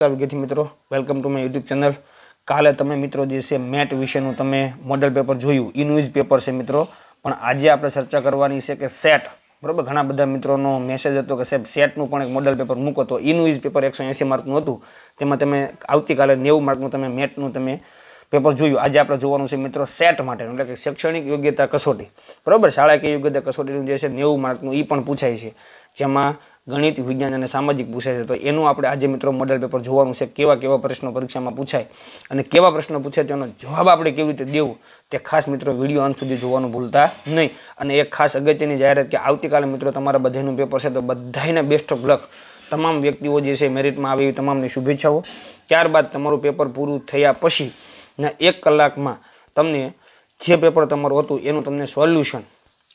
વિદ્યાર્થી મિત્રો welcome to my YouTube channel કાલે તમે મિત્રો જે મેટ વિશેનું તમે મોડલ પેપર જોયું ઈ ન્યૂઝ પેપર છે મિત્રો પણ આજે આપણે ચર્ચા કરવાની છે કે સેટ બરાબર ઘણા બધા મિત્રોનો મેસેજ હતો કે સાહેબ સેટનું પણ એક મોડલ પેપર મૂકો તો એ ન્યૂઝ પેપર એકસો એંસી માર્કનું હતું તેમાં તમે આવતીકાલે નેવું માર્કનું તમે મેટનું તમે પેપર જોયું આજે આપણે જોવાનું છે મિત્રો સેટ માટેનું એટલે કે શૈક્ષણિક યોગ્યતા કસોટી બરાબર શાળાકીય યોગ્યતા કસોટીનું જે છે નેવું માર્કનું એ પણ પૂછાય છે જેમાં ગણિત વિજ્ઞાન અને સામાજિક પૂછાય છે તો એનું આપણે આજે મિત્રો મોડલ પેપર જોવાનું છે કેવા કેવા પ્રશ્નો પરીક્ષામાં પૂછાય અને કેવા પ્રશ્નો પૂછાય તેનો જવાબ આપણે કેવી રીતે દેવો તે ખાસ મિત્રો વિડીયો અંત સુધી જોવાનું ભૂલતા નહીં અને એક ખાસ અગત્યની જાહેરાત કે આવતીકાલે મિત્રો તમારા બધાનું પેપર છે તો બધાને બેસ્ટ ઓફ લક તમામ વ્યક્તિઓ જે છે મેરિટમાં આવે એવી તમામની શુભેચ્છાઓ ત્યારબાદ તમારું પેપર પૂરું થયા પછી ને એક કલાકમાં તમને જે પેપર તમારું હતું એનું તમને સોલ્યુશન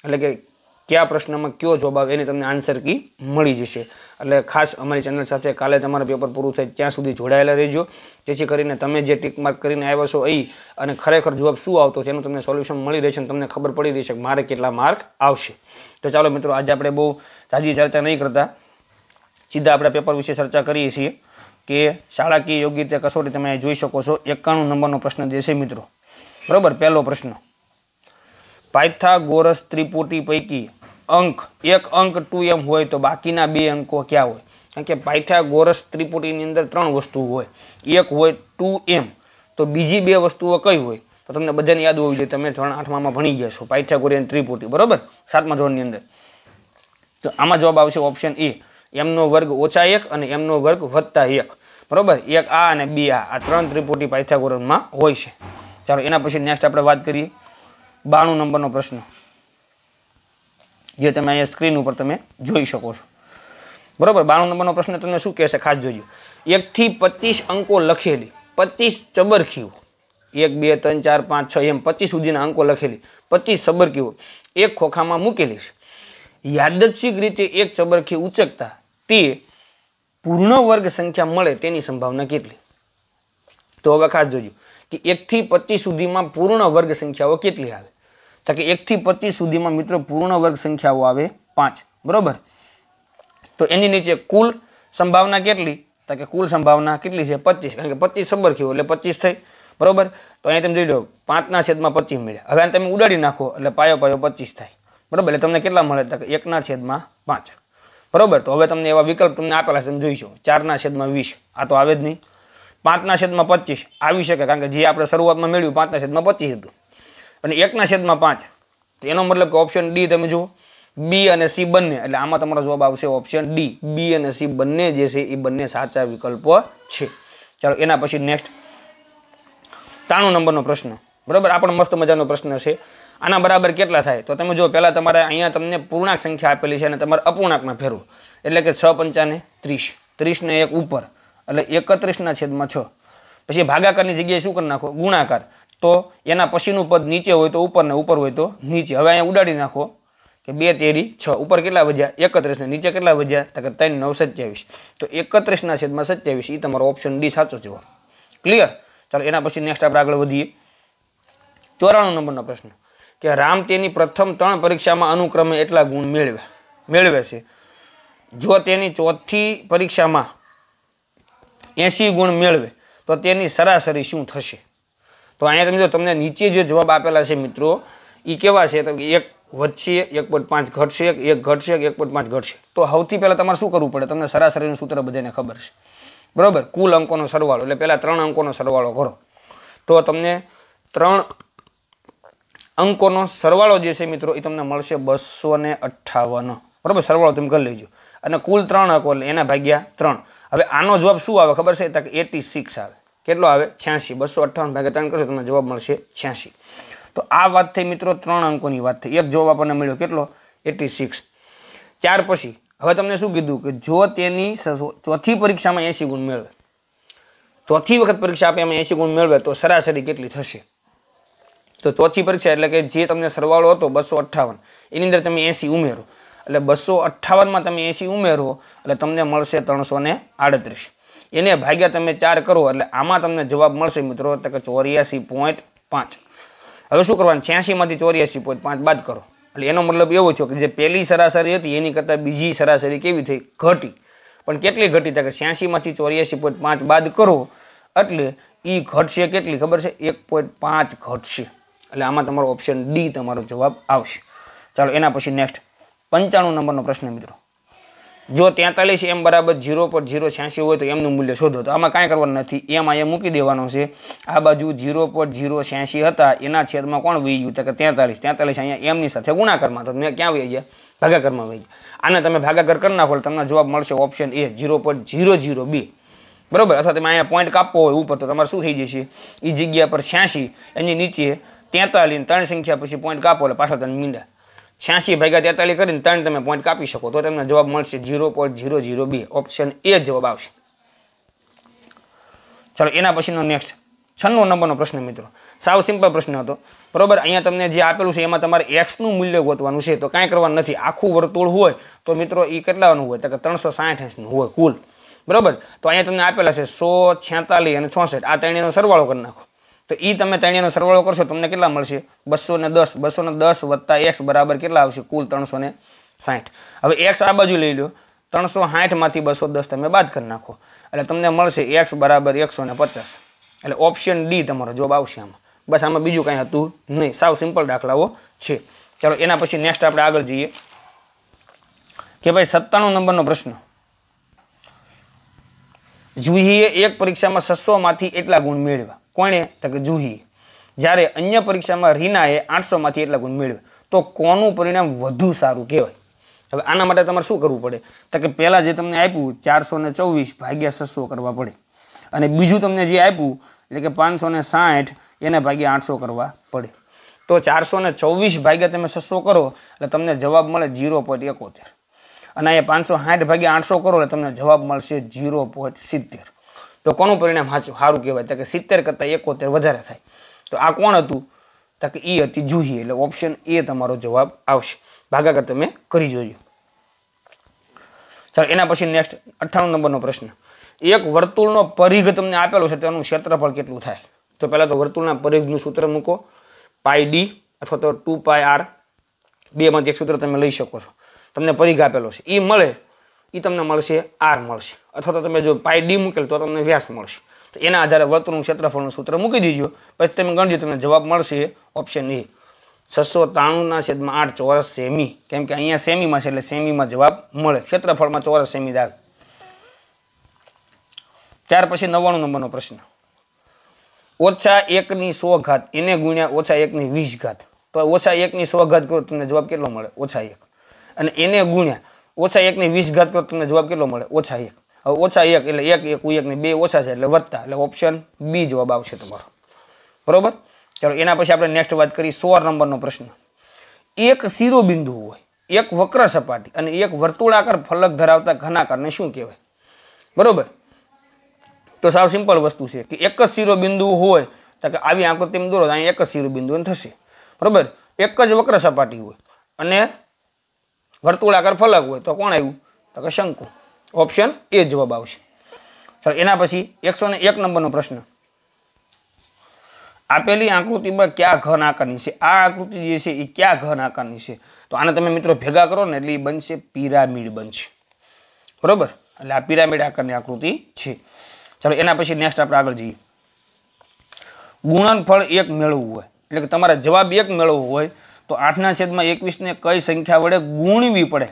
એટલે કે કયા પ્રશ્નમાં કયો જોબ આવે એની તમને આન્સર કી મળી જશે એટલે ખાસ અમારી ચેનલ સાથે કાલે તમારું પેપર પૂરું થાય ત્યાં સુધી જોડાયેલા રહેજો જેથી કરીને તમે જે ટીક માર્ક કરીને આવ્યા છો એ અને ખરેખર જવાબ શું આવતો તેનું તમને સોલ્યુશન મળી રહેશે અને તમને ખબર પડી રહેશે કે મારે કેટલા માર્ક આવશે તો ચાલો મિત્રો આજે આપણે બહુ તાજી ચર્ચા નહીં કરતા સીધા આપણે પેપર વિશે ચર્ચા કરીએ છીએ કે શાળાકીય યોગ્ય રીતે કસોટી તમે જોઈ શકો છો એકાણું નંબરનો પ્રશ્ન દેશે મિત્રો બરાબર પહેલો પ્રશ્ન પાયથાગોરસ ત્રિપુટી પૈકી અંક એક અંક ટુ એમ હોય તો બાકીના બે અંકો ક્યાં હોય કારણ કે પાયથાગોરસ ત્રિપુટીની અંદર ત્રણ વસ્તુ હોય એક હોય ટુ એમ તો બીજી બે વસ્તુઓ કઈ હોય તો તમને બધાને યાદ હોવી જોઈએ તમે ધોરણ આઠમાં ભણી ગયા છો પાયથાગોરિયન ત્રિપુટી બરાબર સાતમા ધોરણની અંદર તો આમાં જવાબ આવશે ઓપ્શન એ એમનો વર્ગ ઓછા એક અને એમનો વર્ગ વધતા એક બરાબર એક આ અને બી આ આ ત્રણ ત્રિપુટી પાયથાગોરનમાં હોય છે ચાલો એના પછી નેક્સ્ટ આપણે વાત કરીએ બાણું નંબરનો પ્રશ્ન જે તમે અહીંયા સ્ક્રીન ઉપર તમે જોઈ શકો છો બરાબર બાણું નંબરનો પ્રશ્ન તમને શું કહેશે ખાસ જોજો એકથી પચીસ અંકો લખેલી પચીસ ચબરખીઓ એક બે ત્રણ ચાર પાંચ છ એમ પચીસ સુધીના અંકો લખેલી પચીસ ચબરખીઓ એક ખોખામાં મૂકેલી છે યાદચ્છિક રીતે એક ચબરખી ઉચકતા તે પૂર્ણ વર્ગ સંખ્યા મળે તેની સંભાવના કેટલી તો હવે ખાસ જોજો કે એકથી પચીસ સુધીમાં પૂર્ણ વર્ગ સંખ્યાઓ કેટલી આવે તો કે એકથી પચીસ સુધીમાં મિત્રો પૂર્ણ વર્ગ સંખ્યાઓ આવે પાંચ બરાબર તો એની નીચે કુલ સંભાવના કેટલી તો કે કુલ સંભાવના કેટલી છે પચીસ કારણ કે પચીસ સંબરખ્યું એટલે પચીસ થઈ બરાબર તો અહીંયા તમે જોઈ લો પાંચના છેદમાં પચીસ મળ્યા હવે તમે ઉડાડી નાખો એટલે પાયો પાયો પચીસ થાય બરાબર એટલે તમને કેટલા મળે તો કે એકના છેદમાં પાંચ બરોબર તો હવે તમને એવા વિકલ્પ તમને આપેલા છે તમે જોઈશો ચારના છેદમાં વીસ આ તો આવે જ નહીં પાંચના છેદમાં પચીસ આવી શકે કારણ કે જે આપણે શરૂઆતમાં મેળવ્યું પાંચના છેદમાં પચીસ હતું અને એકના છેદમાં પાંચ એનો મતલબ કે ઓપ્શન ડી તમે જુઓ બી અને સી બંને એટલે આમાં તમારો જવાબ આવશે ઓપ્શન ડી બી અને સી બંને જે છે એ બંને સાચા વિકલ્પો છે ચાલો એના પછી નેક્સ્ટ ત્રાણું નંબરનો પ્રશ્ન બરાબર આ પણ મસ્ત મજાનો પ્રશ્ન છે આના બરાબર કેટલા થાય તો તમે જો પહેલાં તમારે અહીંયા તમને પૂર્ણાંક સંખ્યા આપેલી છે અને તમારે અપૂર્ણાંકમાં ફેરવો એટલે કે છ પંચાને ત્રીસ ત્રીસને એક ઉપર એટલે એકત્રીસના છેદમાં છ પછી ભાગાકારની જગ્યાએ શું કરી નાખો ગુણાકાર તો એના પછીનું પદ નીચે હોય તો ઉપર ને ઉપર હોય તો નીચે હવે અહીંયા ઉડાડી નાખો કે બે તેરી છ ઉપર કેટલા વધ્યા એકત્રીસ ને નીચે કેટલા વધ્યા તો કે ત્રણ નવ સત્યાવીસ તો એકત્રીસના છેદમાં સત્યાવીસ એ તમારો ઓપ્શન ડી સાચો જવાબ ક્લિયર ચાલો એના પછી નેક્સ્ટ આપણે આગળ વધીએ ચોરાણું નંબરનો પ્રશ્ન કે રામ તેની પ્રથમ ત્રણ પરીક્ષામાં અનુક્રમે એટલા ગુણ મેળવે મેળવે છે જો તેની ચોથી પરીક્ષામાં એંસી ગુણ મેળવે તો તેની સરાસરી શું થશે તો અહીંયા તમે જો તમને નીચે જે જવાબ આપેલા છે મિત્રો એ કેવા છે તો એક વધશે એક પોઈન્ટ પાંચ ઘટશે એક ઘટશે એક પોઈન્ટ પાંચ ઘટશે તો સૌથી પહેલાં તમારે શું કરવું પડે તમને સરાસરીનું સૂત્ર બધાને ખબર છે બરાબર કુલ અંકોનો સરવાળો એટલે પહેલાં ત્રણ અંકોનો સરવાળો કરો તો તમને ત્રણ અંકોનો સરવાળો જે છે મિત્રો એ તમને મળશે બસો ને અઠ્ઠાવન બરાબર સરવાળો તમે કરી લેજો અને કુલ ત્રણ અંકો એટલે એના ભાગ્યા ત્રણ હવે આનો જવાબ શું આવે ખબર છે એટી સિક્સ આવે કેટલો આવે છ્યાસી બસો અઠ્ઠાવન ભાગે ત્રણ કરશો તમને જવાબ મળશે છ્યાસી તો આ વાત થઈ મિત્રો ત્રણ અંકોની વાત થઈ એક જવાબ આપણને મળ્યો કેટલો એટી સિક્સ ત્યાર પછી હવે તમને શું કીધું કે જો તેની ચોથી પરીક્ષામાં એંસી ગુણ મેળવે ચોથી વખત પરીક્ષા આપે એમાં એંસી ગુણ મેળવે તો સરાસરી કેટલી થશે તો ચોથી પરીક્ષા એટલે કે જે તમને સરવાળો હતો બસો અઠ્ઠાવન એની અંદર તમે એસી ઉમેરો એટલે બસો અઠ્ઠાવનમાં તમે એસી ઉમેરો એટલે તમને મળશે ત્રણસો ને આડત્રીસ એને ભાગ્યા તમે ચાર કરો એટલે આમાં તમને જવાબ મળશે મિત્રો તો કે ચોર્યાસી પોઈન્ટ પાંચ હવે શું કરવાનું છ્યાસીમાંથી ચોર્યાસી પોઈન્ટ પાંચ બાદ કરો એટલે એનો મતલબ એવો છે કે જે પહેલી સરાસરી હતી એની કરતાં બીજી સરાસરી કેવી થઈ ઘટી પણ કેટલી ઘટી તો કે છ્યાસીમાંથી ચોર્યાસી પોઈન્ટ પાંચ બાદ કરો એટલે એ ઘટશે કેટલી ખબર છે એક પોઈન્ટ પાંચ ઘટશે એટલે આમાં તમારો ઓપ્શન ડી તમારો જવાબ આવશે ચાલો એના પછી નેક્સ્ટ પંચાણું નંબરનો પ્રશ્ન મિત્રો જો તેતાલીસ એમ બરાબર જીરો પર જીરો છ્યાસી હોય તો એમનું મૂલ્ય શોધો તો આમાં કાંઈ કરવાનું નથી એમ અહીંયા મૂકી દેવાનો છે આ બાજુ જીરો પર જીરો છ્યાસી હતા એના છેદમાં કોણ વહી ગયું તો કે તેતાલીસ તેતાલીસ અહીંયા એમની સાથે ગુણાકારમાં તો મેં ક્યાં વહી ગયા ભાગાકારમાં વહી ગયા આને તમે ભાગાકાર કરી નાખો તમને જવાબ મળશે ઓપ્શન એ જીરો પર જીરો જીરો બે બરાબર અથવા તમે અહીંયા પોઈન્ટ કાપવો હોય ઉપર તો તમારે શું થઈ જશે એ જગ્યા પર છ્યાસી એની નીચે તેતાલીસ ત્રણ સંખ્યા પછી પોઈન્ટ કાપો એટલે પાછળ તમે મીંડા છ્યાસી ભાગ્યા તેતાલીસ કરીને ત્રણ તમે પોઈન્ટ કાપી શકો તો તમને જવાબ મળશે ઝીરો પોઈન્ટ ઝીરો ઝીરો બે ઓપ્શન એ જવાબ આવશે ચલો એના પછીનો નેક્સ્ટ છન્નો નંબરનો પ્રશ્ન મિત્રો સાવ સિમ્પલ પ્રશ્ન હતો બરાબર અહીંયા તમને જે આપેલું છે એમાં તમારે એક્સનું મૂલ્ય ગોતવાનું છે તો કાંઈ કરવાનું નથી આખું વર્તુળ હોય તો મિત્રો એ કેટલાનું હોય તો કે ત્રણસો સાઠનું હોય કુલ બરાબર તો અહીંયા તમને આપેલા છે સો છેતાલીસ અને છોસઠ આ ત્રણેયનો સરવાળો કરી નાખો તો એ તમે ત્રણેયનો સરવાળો કરશો તમને કેટલા મળશે બસો ને દસ બસો ને દસ વત્તા એક્સ બરાબર કેટલા આવશે કુલ ત્રણસો ને સાઠ હવે એક્સ આ બાજુ લઈ લો ત્રણસો સાઠમાંથી બસો દસ તમે બાદ કરી નાખો એટલે તમને મળશે એક્સ બરાબર એકસો ને પચાસ એટલે ઓપ્શન ડી તમારો જોબ આવશે આમાં બસ આમાં બીજું કાંઈ હતું નહીં સાવ સિમ્પલ દાખલાઓ છે ચાલો એના પછી નેક્સ્ટ આપણે આગળ જઈએ કે ભાઈ સત્તાણું નંબરનો પ્રશ્ન જુહીએ એક પરીક્ષામાં છસોમાંથી એટલા ગુણ મેળવ્યા કોણે તો કે જુહી જ્યારે અન્ય પરીક્ષામાં રીનાએ આઠસોમાંથી એટલા ગુણ મેળવ્યા તો કોનું પરિણામ વધુ સારું કહેવાય હવે આના માટે તમારે શું કરવું પડે તો કે પહેલાં જે તમને આપ્યું ચારસો ને ચોવીસ ભાગ્યા છસો કરવા પડે અને બીજું તમને જે આપ્યું એટલે કે પાંચસો ને સાઠ એને ભાગ્યા આઠસો કરવા પડે તો ચારસો ને ચોવીસ ભાગ્યા તમે છસો કરો એટલે તમને જવાબ મળે જીરો પોઈન્ટ એકોતેર અને અહીંયા પાંચસો સાઠ ભાગ્યા આઠસો કરો એટલે તમને જવાબ મળશે જીરો પોઈન્ટ સિત્તેર તો કોનું પરિણામ સાચું સારું કહેવાય તો કે સિત્તેર કરતાં એકોતેર વધારે થાય તો આ કોણ હતું તો કે એ હતી જુહી એટલે ઓપ્શન એ તમારો જવાબ આવશે ભાગાકાર તમે કરી જોજો ચાલો એના પછી નેક્સ્ટ અઠ્ઠાણું નંબરનો પ્રશ્ન એક વર્તુળનો પરિઘ તમને આપેલો છે તેનું ક્ષેત્રફળ કેટલું થાય તો પહેલાં તો વર્તુળના પરિઘનું સૂત્ર મૂકો પાઈ ડી અથવા તો ટુ પાય આર બેમાંથી એક સૂત્ર તમે લઈ શકો છો તમને પરિઘ આપેલો છે એ મળે એ તમને મળશે આર મળશે અથવા તો તમે જો પાય ડી મૂકેલ તો તમને વ્યાસ મળશે તો એના આધારે વર્તુળનું ક્ષેત્રફળનું સૂત્ર મૂકી દેજો પછી તમે ગણજો તમને જવાબ મળશે ઓપ્શન એ છસો ત્રાણુંના છેદમાં આઠ ચોરસ સેમી કેમ કે અહીંયા સેમીમાં છે એટલે સેમીમાં જવાબ મળે ક્ષેત્રફળમાં ચોરસ સેમી દાગ ત્યાર પછી નવ્વાણું નંબરનો પ્રશ્ન ઓછા એકની સો ઘાત એને ગુણ્યા ઓછા એકની વીસ ઘાત તો ઓછા એકની સો ઘાત કરો તમને જવાબ કેટલો મળે ઓછા એક અને એને ગુણ્યા ઓછા એકની વીસ ઘાત કરો તમને જવાબ કેટલો મળે ઓછા એક હવે ઓછા એક એટલે એક એક એકને બે ઓછા છે એટલે વધતા એટલે ઓપ્શન બી જવાબ આવશે તમારો બરોબર ચાલો એના પછી આપણે નેક્સ્ટ વાત કરીએ સોળ નંબરનો પ્રશ્ન એક શિરોબિંદુ હોય એક વક્ર સપાટી અને એક વર્તુળાકાર ફલક ધરાવતા ઘનાકારને શું કહેવાય બરોબર તો સાવ સિમ્પલ વસ્તુ છે કે એક જ શિરોબિંદુ હોય તો કે આવી આકૃતિમાં દોરો અહીંયા એક જ શિરોબિંદુ થશે બરોબર એક જ વક્ર સપાટી હોય અને વર્તુળાકાર ફલક હોય તો કોણ આવ્યું તો કે શંકુ ઓપ્શન એ જવાબ આવશે ચાલો એના પછી એકસો ને એક નંબરનો પ્રશ્ન આપેલી આકૃતિમાં ક્યાં ઘન આકારની છે આ આકૃતિ જે છે એ ક્યાં ઘન આકારની છે તો આને તમે મિત્રો ભેગા કરો ને એટલે એ બનશે પિરામિડ બનશે બરોબર એટલે આ પિરામિડ આકારની આકૃતિ છે ચાલો એના પછી નેક્સ્ટ આપણે આગળ જઈએ ગુણનફળ એક મેળવવું હોય એટલે કે તમારે જવાબ એક મેળવવો હોય તો આઠના છેદમાં એકવીસને કઈ સંખ્યા વડે ગુણવી પડે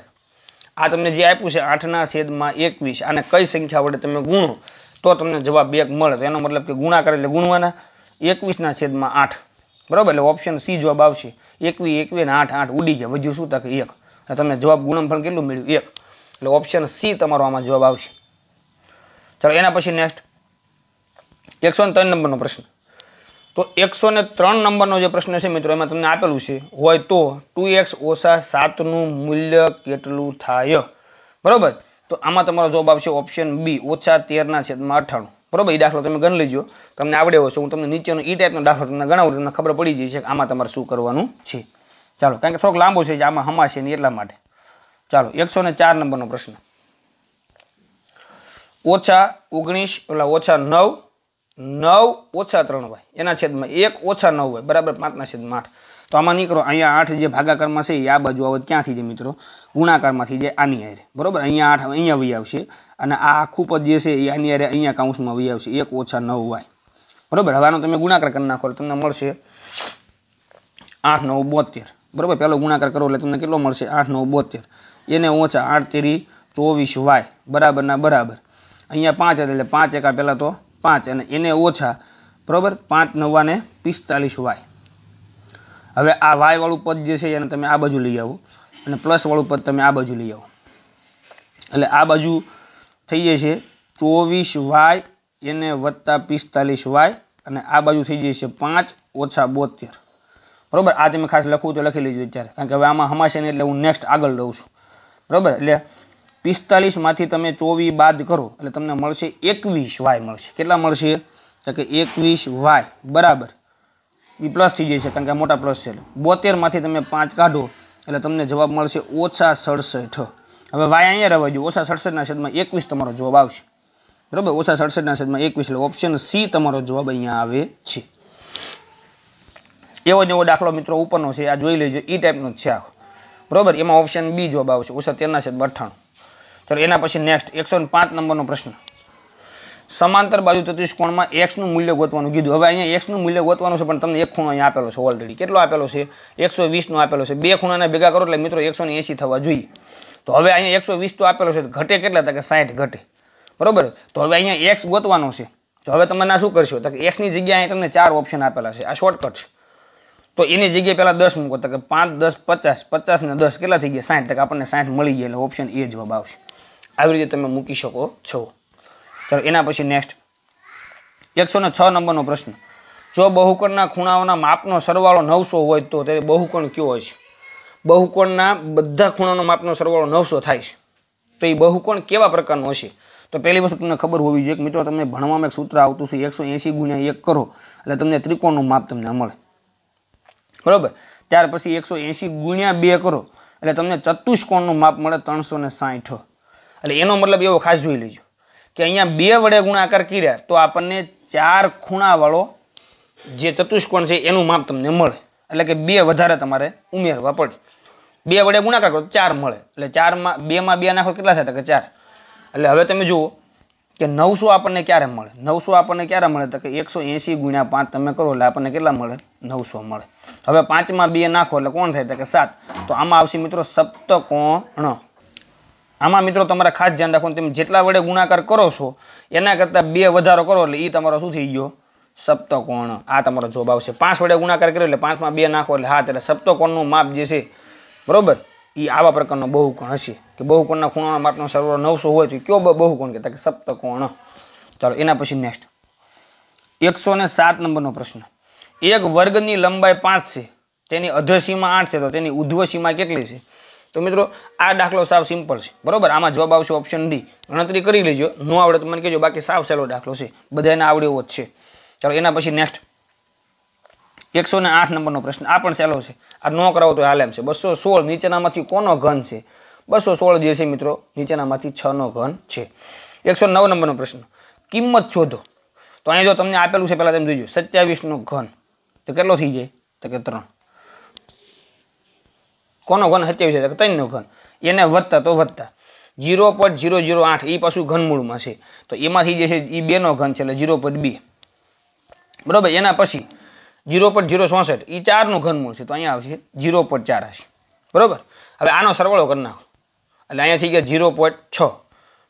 આ તમને જે આપ્યું છે આઠના છેદમાં એકવીસ આને કઈ સંખ્યા વડે તમે ગુણો તો તમને જવાબ એક મળે તો એનો મતલબ કે ગુણા કરે એટલે ગુણવાના એકવીસના છેદમાં આઠ બરાબર એટલે ઓપ્શન સી જવાબ આવશે એકવી એકવી ને આઠ આઠ ઉડી ગયા વધ્યું શું તક એક તમને જવાબ ગુણમફળ કેટલું મળ્યું એક એટલે ઓપ્શન સી તમારો આમાં જવાબ આવશે ચાલો એના પછી નેક્સ્ટ એકસો ત્રણ નંબરનો પ્રશ્ન તો એકસો ને ત્રણ નંબરનો જે પ્રશ્ન છે મિત્રો એમાં તમને આપેલું છે હોય તો ટુ એક્સ ઓછા સાતનું મૂલ્ય કેટલું થાય બરાબર તો આમાં તમારો જવાબ આવશે ઓપ્શન બી ઓછા તેરના છેદમાં અઠાણું બરાબર એ દાખલો તમે ગણ લેજો તમને આવડે હશે હું તમને નીચેનો એ ટાઈપનો દાખલો તમને ગણાવું તમને ખબર પડી જઈ છે કે આમાં તમારે શું કરવાનું છે ચાલો કારણ કે થોડોક લાંબો છે જે આમાં હમાશે નહીં એટલા માટે ચાલો એકસો ને ચાર નંબરનો પ્રશ્ન ઓછા ઓગણીસ ઓલા ઓછા નવ નવ ઓછા ત્રણ હોય એના છેદમાં એક ઓછા નવ હોય બરાબર પાંચના છેદમાં આઠ તો આમાં નીકળો અહીંયા આઠ જે ભાગાકારમાં છે એ આ બાજુ આવત ક્યાંથી છે મિત્રો ગુણાકારમાંથી જે આની આરે બરાબર અહીંયા આઠ અહીંયા વહી આવશે અને આ આખું પદ જે છે એ આની આરે અહીંયા કાઉન્સમાં વહી આવશે એક ઓછા નવ વાય બરાબર હવાનો તમે ગુણાકાર કરી નાખો તમને મળશે આઠ નવ બોતેર બરાબર પહેલો ગુણાકાર કરો એટલે તમને કેટલો મળશે આઠ નવ બોતેર એને ઓછા આઠ તેરી ચોવીસ વાય બરાબરના બરાબર અહીંયા પાંચ એટલે પાંચ એકા પહેલાં તો પાંચ અને એને ઓછા બરાબર પાંચ નવ્વાને પિસ્તાલીસ વાય હવે આ વાયવાળું પદ જે છે એને તમે આ બાજુ લઈ આવો અને પ્લસવાળું પદ તમે આ બાજુ લઈ આવો એટલે આ બાજુ થઈ જશે ચોવીસ વાય એને વત્તા પિસ્તાલીસ વાય અને આ બાજુ થઈ જશે પાંચ ઓછા બોતેર બરાબર આ તમે ખાસ લખવું તો લખી લેજો અત્યારે કારણ કે હવે આમાં હમાશે નહીં એટલે હું નેક્સ્ટ આગળ લઉં છું બરાબર એટલે પિસ્તાલીસમાંથી તમે ચોવીસ બાદ કરો એટલે તમને મળશે એકવીસ વાય મળશે કેટલા મળશે તો કે એકવીસ વાય બરાબર એ પ્લસ થઈ જાય છે કારણ કે મોટા પ્લસ છે બોતેરમાંથી તમે પાંચ કાઢો એટલે તમને જવાબ મળશે ઓછા સડસઠ હવે વાય અહીંયા રહેવા જોઈએ ઓછા સડસઠના છેદમાં એકવીસ તમારો જવાબ આવશે બરાબર ઓછા સડસઠના છેદમાં એકવીસ એટલે ઓપ્શન સી તમારો જવાબ અહીંયા આવે છે એવો જ એવો દાખલો મિત્રો ઉપરનો છે આ જોઈ લેજો એ ટાઈપનો જ છે આખો બરાબર એમાં ઓપ્શન બી જવાબ આવશે ઓછા તેરના છેદમાં અઠ્ઠાણું ચાલો એના પછી નેક્સ્ટ એકસો પાંચ નંબરનો પ્રશ્ન સમાંતર બાજુ કોણમાં એક્સનું મૂલ્ય ગોતવાનું કીધું હવે અહીંયા એક્સનું મૂલ્ય ગોતવાનું છે પણ તમને એક ખૂણો અહીંયા આપેલો છે ઓલરેડી કેટલો આપેલો છે એકસો વીસનો આપેલો છે બે ખૂણાને ભેગા કરો એટલે મિત્રો એકસો થવા જોઈએ તો હવે અહીંયા એકસો વીસ તો આપેલો છે ઘટે કેટલા હતા કે સાઠ ઘટે બરાબર તો હવે અહીંયા એક્સ ગોતવાનો છે તો હવે તમે ના શું કરશો તો કે એક્સની જગ્યાએ તમને ચાર ઓપ્શન આપેલા છે આ શોર્ટકટ છે તો એની જગ્યાએ પહેલાં દસ મૂકો તો કે પાંચ દસ પચાસ પચાસ ને દસ કેટલા થઈ ગયા સાઠ તક આપણને સાઠ મળી ગયા એટલે ઓપ્શન એ જવાબ આવશે આવી રીતે તમે મૂકી શકો છો ચાલો એના પછી નેક્સ્ટ એકસો ને છ નંબરનો પ્રશ્ન જો બહુકોણના ખૂણાઓના માપનો સરવાળો નવસો હોય તો તે બહુકોણ કયો હોય છે બહુકોણના બધા ખૂણાનો માપનો સરવાળો નવસો થાય છે તો એ બહુકોણ કેવા પ્રકારનો હશે તો પહેલી વસ્તુ તમને ખબર હોવી જોઈએ કે મિત્રો તમને ભણવામાં એક સૂત્ર આવતું છે એકસો એંસી ગુણ્યા એક કરો એટલે તમને ત્રિકોણનું માપ તમને મળે બરાબર ત્યાર પછી એકસો એંસી ગુણ્યા બે કરો એટલે તમને ચતુષ્કોણનું માપ મળે ત્રણસો ને સાઠ એટલે એનો મતલબ એવો ખાસ જોઈ લેજો કે અહીંયા બે વડે ગુણાકાર કર્યા તો આપણને ચાર ખૂણાવાળો જે ચતુષ્કોણ છે એનું માપ તમને મળે એટલે કે બે વધારે તમારે ઉમેરવા પડે બે વડે ગુણાકાર કરો ચાર મળે એટલે ચારમાં બેમાં બે નાખો કેટલા થાય કે ચાર એટલે હવે તમે જુઓ કે નવસો આપણને ક્યારે મળે નવસો આપણને ક્યારે મળે તો કે એકસો એંસી ગુણ્યા પાંચ તમે કરો એટલે આપણને કેટલા મળે નવસો મળે હવે પાંચમાં બે નાખો એટલે કોણ થાય તો કે સાત તો આમાં આવશે મિત્રો સપ્તકોણ આમાં મિત્રો તમારે ખાસ ધ્યાન રાખો તમે જેટલા વડે ગુણાકાર કરો છો એના કરતાં બે વધારો કરો એટલે એ તમારો શું થઈ ગયો સપ્તકોણ આ તમારો જોબ આવશે પાંચ વડે ગુણાકાર કર્યો એટલે પાંચમાં બે નાખો એટલે હા એટલે સપ્તકોણનું માપ જે છે બરાબર એ આવા પ્રકારનો બહુકોણ હશે કે બહુકોણના ખૂણાના માપનો સરવાળો નવસો હોય તો કયો બહુકોણ કહેતા કે સપ્તકોણ ચાલો એના પછી નેક્સ્ટ એકસો ને સાત નંબરનો પ્રશ્ન એક વર્ગની લંબાઈ પાંચ છે તેની અધ્યસીમાં આઠ છે તો તેની ઉધ્વસીમાં કેટલી છે તો મિત્રો આ દાખલો સાવ સિમ્પલ છે બરાબર આમાં જવાબ આવશે ઓપ્શન ડી ગણતરી કરી લેજો ન આવડે તો મને કહેજો બાકી સાવ સહેલો દાખલો છે બધાને આવડ્યો જ છે ચાલો એના પછી નેક્સ્ટ એકસો ને આઠ નંબરનો પ્રશ્ન આ પણ સહેલો છે આ ન કરાવો તો હાલ એમ છે બસો સોળ નીચેનામાંથી કોનો ઘન છે બસો સોળ જે છે મિત્રો નીચેનામાંથી છનો ઘન છે એકસો નવ નંબરનો પ્રશ્ન કિંમત શોધો તો અહીં જો તમને આપેલું છે પહેલાં તમે જોઈજો સત્યાવીસનો ઘન તો કેટલો થઈ જાય તો કે ત્રણ કોનો ઘન સત્યાવીસ એટલે ત્રણનો ઘન એને વધતા તો વધતા જીરો પોઈન્ટ જીરો જીરો આઠ એ પાછું ઘનમૂળમાં છે તો એમાંથી જે છે એ બેનો ઘન છે એટલે જીરો પોઈન્ટ બી બરાબર એના પછી જીરો પોઈન્ટ જીરો ચોસઠ એ ચારનું ઘનમૂળ છે તો અહીંયા આવશે જીરો પોઈન્ટ ચાર હશે બરાબર હવે આનો સરવાળો કરી નાખો એટલે અહીંયા થઈ ગયા જીરો પોઈન્ટ છ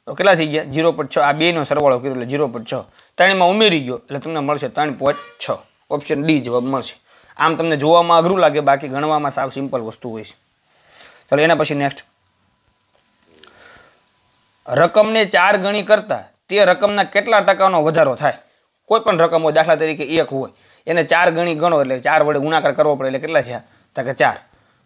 તો કેટલા થઈ ગયા જીરો પોઈન્ટ છ આ બેનો સરવાળો કર્યો એટલે જીરો પોઈન્ટ છ ત્રણમાં ઉમેરી ગયો એટલે તમને મળશે ત્રણ પોઈન્ટ છ ઓપ્શન ડી જવાબ મળશે આમ તમને જોવામાં અઘરું લાગે બાકી ગણવામાં સાવ સિમ્પલ વસ્તુ હોય છે ચાલો એના પછી નેક્સ્ટ રકમને ચાર ગણી કરતાં તે રકમના કેટલા ટકાનો વધારો થાય કોઈ પણ રકમ હોય દાખલા તરીકે એક હોય એને ચાર ગણી ગણો એટલે ચાર વડે ગુણાકાર કરવો પડે એટલે કેટલા થયા તો કે ચાર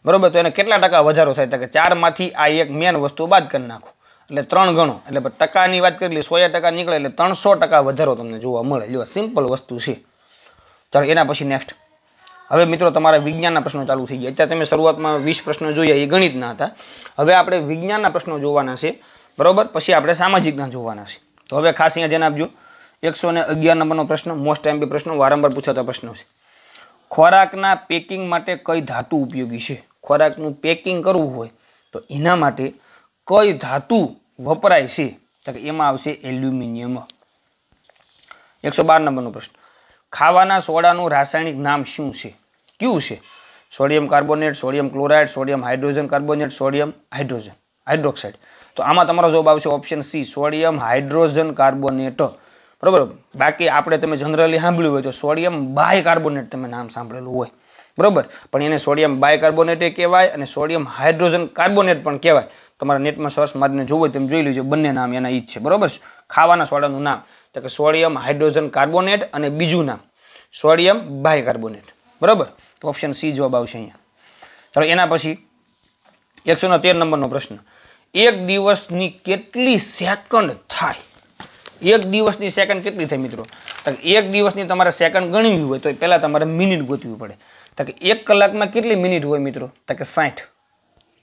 બરાબર તો એને કેટલા ટકા વધારો થાય તો કે ચારમાંથી આ એક મેન વસ્તુ બાદ કરી નાખો એટલે ત્રણ ગણો એટલે ટકાની વાત કરી લે સો ટકા નીકળે એટલે ત્રણસો ટકા વધારો તમને જોવા મળે જો સિમ્પલ વસ્તુ છે ચાલો એના પછી નેક્સ્ટ હવે મિત્રો તમારા વિજ્ઞાનના પ્રશ્નો ચાલુ થઈ ગયા અત્યારે તમે શરૂઆતમાં વીસ પ્રશ્નો જોઈએ એ ગણિતના હતા હવે આપણે વિજ્ઞાનના પ્રશ્નો જોવાના છે બરાબર પછી આપણે સામાજિકના જોવાના છે તો હવે ખાસ અહીંયા ધ્યાન આપજો એકસો ને અગિયાર નંબરનો પ્રશ્ન મોસ્ટ બી પ્રશ્નો વારંવાર પૂછાતા પ્રશ્નો છે ખોરાકના પેકિંગ માટે કઈ ધાતુ ઉપયોગી છે ખોરાકનું પેકિંગ કરવું હોય તો એના માટે કઈ ધાતુ વપરાય છે તો કે એમાં આવશે એલ્યુમિનિયમ એકસો બાર નંબરનો પ્રશ્ન ખાવાના સોડાનું રાસાયણિક નામ શું છે કયું છે sodium carbonate sodium chloride sodium hydrogen carbonate sodium hydrogen hydroxide તો આમાં તમારો જવાબ આવશે option C sodium hydrogen carbonate બરાબર બાકી આપણે તમે જનરલી સાંભળ્યું હોય તો સોડિયમ બાય કાર્બોનેટ તમે નામ સાંભળેલું હોય બરાબર પણ એને સોડિયમ બાય કાર્બોનેટે કહેવાય અને સોડિયમ હાઇડ્રોજન કાર્બોનેટ પણ કહેવાય તમારા નેટમાં સર્ચ મારીને જોવું હોય તમે જોઈ લેજો બંને નામ એના ઈ જ છે બરાબર ખાવાના સોડાનું નામ તો કે સોડિયમ હાઇડ્રોજન કાર્બોનેટ અને બીજું નામ સોડિયમ બાયકાર્બોનેટ બરાબર તો ઓપ્શન સી જવાબ આવશે અહીંયા ચાલો એના પછી એકસો તેર નંબરનો પ્રશ્ન એક દિવસની કેટલી સેકન્ડ થાય એક દિવસની સેકન્ડ કેટલી થાય મિત્રો તો એક દિવસની તમારે સેકન્ડ ગણવી હોય તો પહેલાં તમારે મિનિટ ગોતવી પડે તો કે એક કલાકમાં કેટલી મિનિટ હોય મિત્રો તો કે સાઠ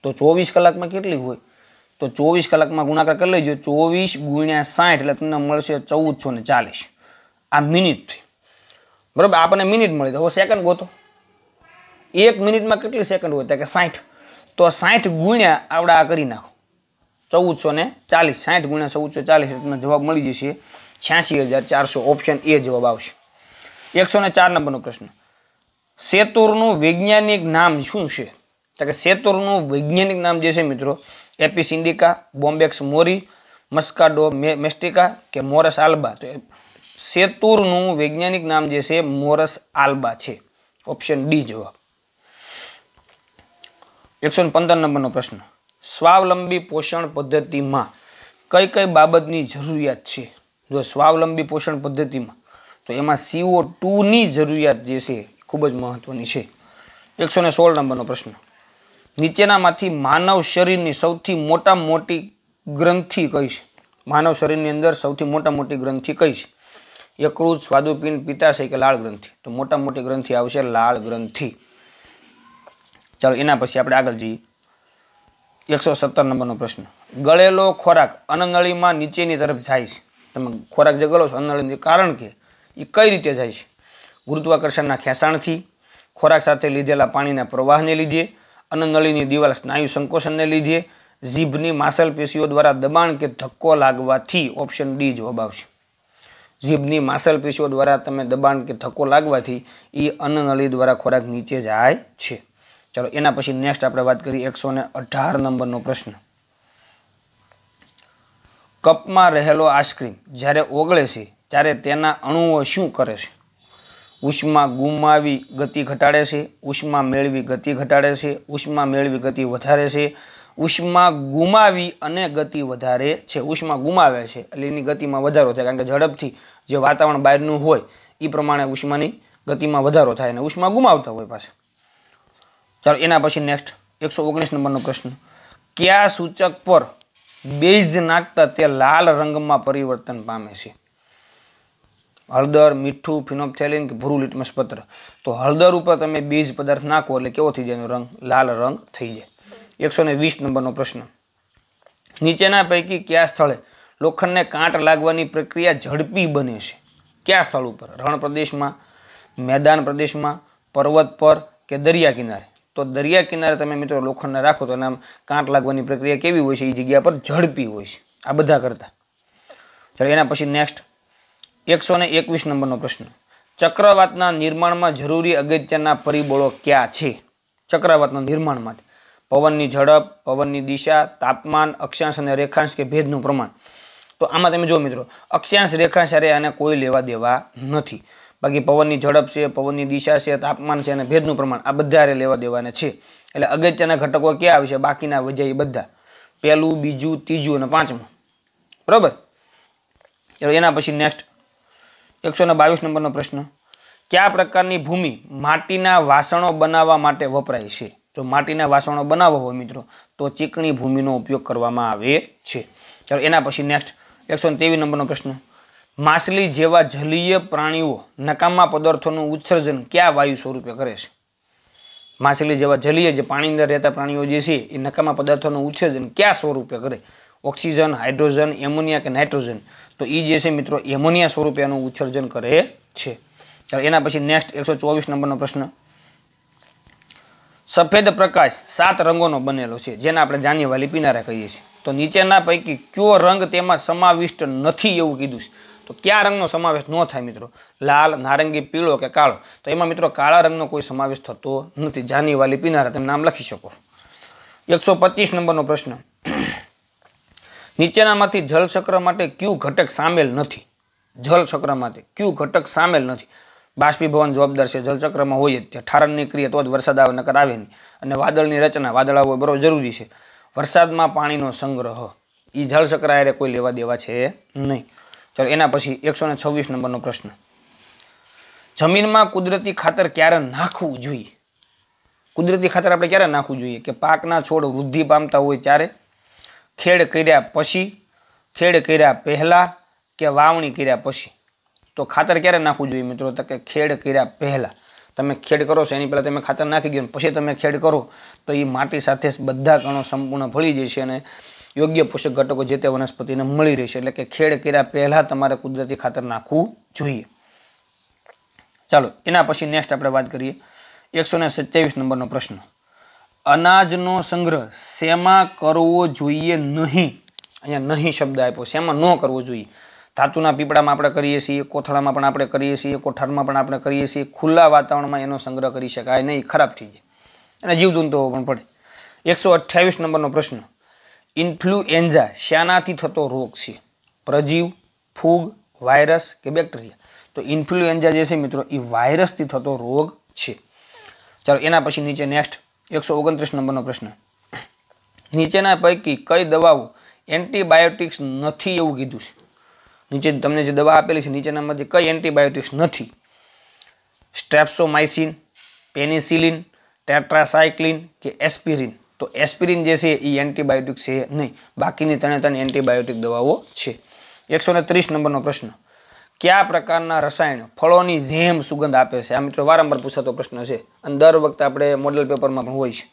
તો ચોવીસ કલાકમાં કેટલી હોય તો ચોવીસ કલાકમાં ગુણાકાર કરી લેજો ચોવીસ ગુણ્યા સાઠ એટલે તમને મળશે ચૌદસો ને ચાલીસ આ મિનિટ બરાબર આપણને મિનિટ મળી તો હવે સેકન્ડ ગોતો એક મિનિટમાં કેટલી સેકન્ડ હોય કે સાઠ તો સાઠ ગુણ્યા આપણે આ કરી નાખો ચૌદસો ને ચાલીસ સાઠ ગુણ્યા ચૌદસો ચાલીસ તમને જવાબ મળી જશે છ્યાસી હજાર ચારસો ઓપ્શન એ જવાબ આવશે એકસો ને ચાર નંબરનો પ્રશ્ન સેતુરનું વૈજ્ઞાનિક નામ શું છે તો કે શેતુરનું વૈજ્ઞાનિક નામ જે છે મિત્રો એપી ઇન્ડિકા બોમ્બેક્સ મોરી મસ્કાડો મેસ્ટિકા કે મોરસ આલ્બા તો સેતુરનું વૈજ્ઞાનિક નામ જે છે મોરસ આલ્બા છે ઓપ્શન ડી જવાબ એકસો પંદર નંબરનો પ્રશ્ન સ્વાવલંબી પોષણ પદ્ધતિમાં કઈ કઈ બાબતની જરૂરિયાત છે જો સ્વાવલંબી પોષણ પદ્ધતિમાં તો એમાં સીઓ ટુની જરૂરિયાત જે છે ખૂબ જ મહત્વની છે એકસો સોળ નંબરનો પ્રશ્ન નીચેનામાંથી માનવ શરીરની સૌથી મોટા મોટી ગ્રંથિ કઈ છે માનવ શરીરની અંદર સૌથી મોટા મોટી ગ્રંથિ કઈ છે યકૃત સ્વાદુપિંડ પિત્તાશય કે લાળ ગ્રંથિ તો મોટા મોટી ગ્રંથિ આવશે લાળ ગ્રંથિ ચાલો એના પછી આપણે આગળ જઈએ એકસો સત્તર નંબરનો પ્રશ્ન ગળેલો ખોરાક અનનળીમાં નીચેની તરફ જાય છે તમે ખોરાક જે ગળો છો અનનળીની કારણ કે એ કઈ રીતે જાય છે ગુરુત્વાકર્ષણના ખેંચાણથી ખોરાક સાથે લીધેલા પાણીના પ્રવાહને લીધે અન્નનળીની દિવાલ સ્નાયુ સંકોચનને લીધે જીભની માસલ દ્વારા દબાણ કે ધક્કો લાગવાથી ઓપ્શન ડી જવાબ આવશે જીભની માસલ દ્વારા તમે દબાણ કે ધક્કો લાગવાથી એ અન્નનળી દ્વારા ખોરાક નીચે જાય છે ચલો એના પછી નેક્સ્ટ આપણે વાત કરીએ એકસો અઢાર નંબરનો પ્રશ્ન કપમાં રહેલો આઈસ્ક્રીમ જ્યારે ઓગળે છે ત્યારે તેના અણુઓ શું કરે છે ઉષ્મા ગુમાવી ગતિ ઘટાડે છે ઉષ્મા મેળવી ગતિ ઘટાડે છે ઉષ્મા મેળવી ગતિ વધારે છે ઉષ્મા ગુમાવી અને ગતિ વધારે છે ઉષ્મા ગુમાવે છે એટલે એની ગતિમાં વધારો થાય કારણ કે ઝડપથી જે વાતાવરણ બહારનું હોય એ પ્રમાણે ઉષ્માની ગતિમાં વધારો થાય અને ઉષ્મા ગુમાવતા હોય પાસે ચાલો એના પછી નેક્સ્ટ એકસો ઓગણીસ નંબરનો પ્રશ્ન કયા સૂચક પર બેઝ નાખતા તે લાલ રંગમાં પરિવર્તન પામે છે હળદર મીઠું ફિનોપ્થેલિન કે ભૂરું લિટમસ પત્ર તો હળદર ઉપર તમે બીજ પદાર્થ નાખો એટલે કેવો થઈ જાય રંગ લાલ રંગ થઈ જાય એકસો ને વીસ નંબરનો પ્રશ્ન નીચેના પૈકી કયા સ્થળે લોખંડને કાંટ લાગવાની પ્રક્રિયા ઝડપી બને છે કયા સ્થળ ઉપર રણ પ્રદેશમાં મેદાન પ્રદેશમાં પર્વત પર કે દરિયા કિનારે તો દરિયા કિનારે તમે મિત્રો લોખંડને રાખો તો એના કાંટ લાગવાની પ્રક્રિયા કેવી હોય છે એ જગ્યા પર ઝડપી હોય છે આ બધા કરતાં ચાલો એના પછી નેક્સ્ટ એકસો ને એકવીસ નંબરનો પ્રશ્ન ચક્રવાતના નિર્માણમાં જરૂરી અગત્યના પરિબળો ક્યાં છે ચક્રવાતના નિર્માણ માટે પવનની ઝડપ પવનની દિશા તાપમાન અક્ષાંશ અને રેખાંશ કે ભેદનું પ્રમાણ તો આમાં તમે જો મિત્રો અક્ષાંશ રેખાંશ અરે આને કોઈ લેવા દેવા નથી બાકી પવનની ઝડપ છે પવનની દિશા છે તાપમાન છે અને ભેદનું પ્રમાણ આ બધા લેવા દેવાના છે એટલે અગત્યના ઘટકો ક્યાં આવશે બાકીના વજય બધા પહેલું બીજું ત્રીજું અને પાંચમું બરાબર એના પછી નેક્સ્ટ એકસો ને બાવીસ નંબરનો પ્રશ્ન કયા પ્રકારની ભૂમિ માટીના વાસણો બનાવવા માટે વપરાય છે જો માટીના વાસણો બનાવવા હોય મિત્રો તો ચીકણી ભૂમિનો ઉપયોગ કરવામાં આવે છે ચાલો એના પછી નેક્સ્ટ એકસો ત્રેવીસ નંબરનો પ્રશ્ન માછલી જેવા જલીય પ્રાણીઓ નકામા પદાર્થોનું ઉત્સર્જન ક્યાં વાયુ સ્વરૂપે કરે છે માછલી જેવા જલીય જે પાણી અંદર રહેતા પ્રાણીઓ જે છે એ નકામા પદાર્થોનું ઉત્સર્જન ક્યાં સ્વરૂપે કરે ઓક્સિજન હાઇડ્રોજન એમોનિયા કે નાઇટ્રોજન તો એ જે છે મિત્રો એમોનિયા સ્વરૂપે એનું ઉત્સર્જન કરે છે ત્યારે એના પછી નેક્સ્ટ એકસો નંબરનો પ્રશ્ન સફેદ પ્રકાશ સાત રંગોનો બનેલો છે જેને આપણે જાન્યવાલી પીનારા કહીએ છીએ તો નીચેના પૈકી કયો રંગ તેમાં સમાવિષ્ટ નથી એવું કીધું છે તો કયા રંગનો સમાવેશ ન થાય મિત્રો લાલ નારંગી પીળો કે કાળો તો એમાં મિત્રો કાળા રંગનો કોઈ સમાવેશ થતો નથી જાન્યવાલી પીનારા તમે નામ લખી શકો એકસો નંબરનો પ્રશ્ન નીચેનામાંથી જલચક્ર માટે ક્યુ ઘટક સામેલ નથી જલચક્ર માટે ક્યુ ઘટક સામેલ નથી બાષ્પીભવન જવાબદાર છે જલચક્રમાં હોય જ ઠારણની ક્રિયા તો જ વરસાદ આવે નકર આવે નહીં અને વાદળની રચના વાદળ આવવું બરાબર જરૂરી છે વરસાદમાં પાણીનો સંગ્રહ એ જળચક્ર આરે કોઈ લેવા દેવા છે નહીં ચાલો એના પછી એકસો ને છવ્વીસ નંબરનો પ્રશ્ન જમીનમાં કુદરતી ખાતર ક્યારે નાખવું જોઈએ કુદરતી ખાતર આપણે ક્યારે નાખવું જોઈએ કે પાકના છોડ વૃદ્ધિ પામતા હોય ત્યારે ખેડ કર્યા પછી ખેડ કર્યા પહેલાં કે વાવણી કર્યા પછી તો ખાતર ક્યારે નાખવું જોઈએ મિત્રો તો કે ખેડ કર્યા પહેલાં તમે ખેડ કરો છો એની પહેલાં તમે ખાતર નાખી ગયો પછી તમે ખેડ કરો તો એ માટી સાથે બધા કણો સંપૂર્ણ ભળી જશે અને યોગ્ય પોષક ઘટકો જે તે વનસ્પતિને મળી રહેશે એટલે કે ખેડ કર્યા પહેલાં તમારે કુદરતી ખાતર નાખવું જોઈએ ચાલો એના પછી નેક્સ્ટ આપણે વાત કરીએ એકસો ને સત્યાવીસ નંબરનો પ્રશ્ન અનાજનો સંગ્રહ શેમાં કરવો જોઈએ નહીં અહીંયા નહીં શબ્દ આપ્યો શેમાં ન કરવો જોઈએ ધાતુના પીપળામાં આપણે કરીએ છીએ કોથળામાં પણ આપણે કરીએ છીએ કોઠારમાં પણ આપણે કરીએ છીએ ખુલ્લા વાતાવરણમાં એનો સંગ્રહ કરી શકાય નહીં ખરાબ થઈ જાય અને જીવજંતુઓ પણ પડે એકસો અઠ્યાવીસ નંબરનો પ્રશ્ન ઇન્ફ્લુએન્ઝા શાનાથી થતો રોગ છે પ્રજીવ ફૂગ વાયરસ કે બેક્ટેરિયા તો ઇન્ફ્લુએન્ઝા જે છે મિત્રો એ વાયરસથી થતો રોગ છે ચાલો એના પછી નીચે નેક્સ્ટ એકસો ઓગણત્રીસ નંબરનો પ્રશ્ન નીચેના પૈકી કઈ દવાઓ એન્ટીબાયોટિક્સ નથી એવું કીધું છે નીચે તમને જે દવા આપેલી છે નીચેનામાંથી કઈ એન્ટીબાયોટિક્સ નથી સ્ટ્રેપ્સોમાઇસિન પેનિસિલિન ટેટ્રાસાયક્લિન કે એસ્પિરિન તો એસ્પિરિન જે છે એ એન્ટીબાયોટિક છે નહીં બાકીની તને તને એન્ટીબાયોટિક દવાઓ છે એકસો ને ત્રીસ નંબરનો પ્રશ્ન કયા પ્રકારના રસાયણ ફળોની જેમ સુગંધ આપે છે આ મિત્રો વારંવાર પૂછાતો પ્રશ્ન છે અને દર વખતે આપણે મોડલ પેપરમાં પણ હોય છે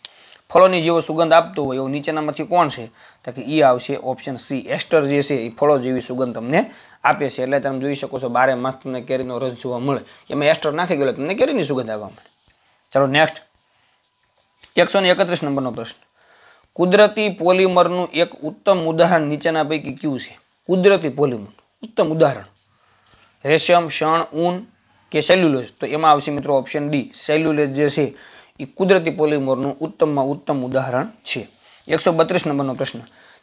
ફળોની જેવો સુગંધ આપતો હોય એવો નીચેનામાંથી કોણ છે તો કે એ આવશે ઓપ્શન સી એસ્ટર જે છે એ ફળો જેવી સુગંધ તમને આપે છે એટલે તમે જોઈ શકો છો બારે માસ તમને કેરીનો રસ જોવા મળે એમાં એસ્ટર નાખી ગયેલો તમને કેરીની સુગંધ આવવા મળે ચાલો નેક્સ્ટ એકસો એકત્રીસ નંબરનો પ્રશ્ન કુદરતી પોલિમરનું એક ઉત્તમ ઉદાહરણ નીચેના પૈકી કયું છે કુદરતી પોલિમર ઉત્તમ ઉદાહરણ રેશમ શણ ઊન કે સેલ્યુલોઝ તો એમાં આવશે મિત્રો ઓપ્શન ડી સેલ્યુલોઝ જે છે એ કુદરતી પોલિમરનું ઉત્તમમાં ઉત્તમ ઉદાહરણ છે એકસો બત્રીસ નંબરનો પ્રશ્ન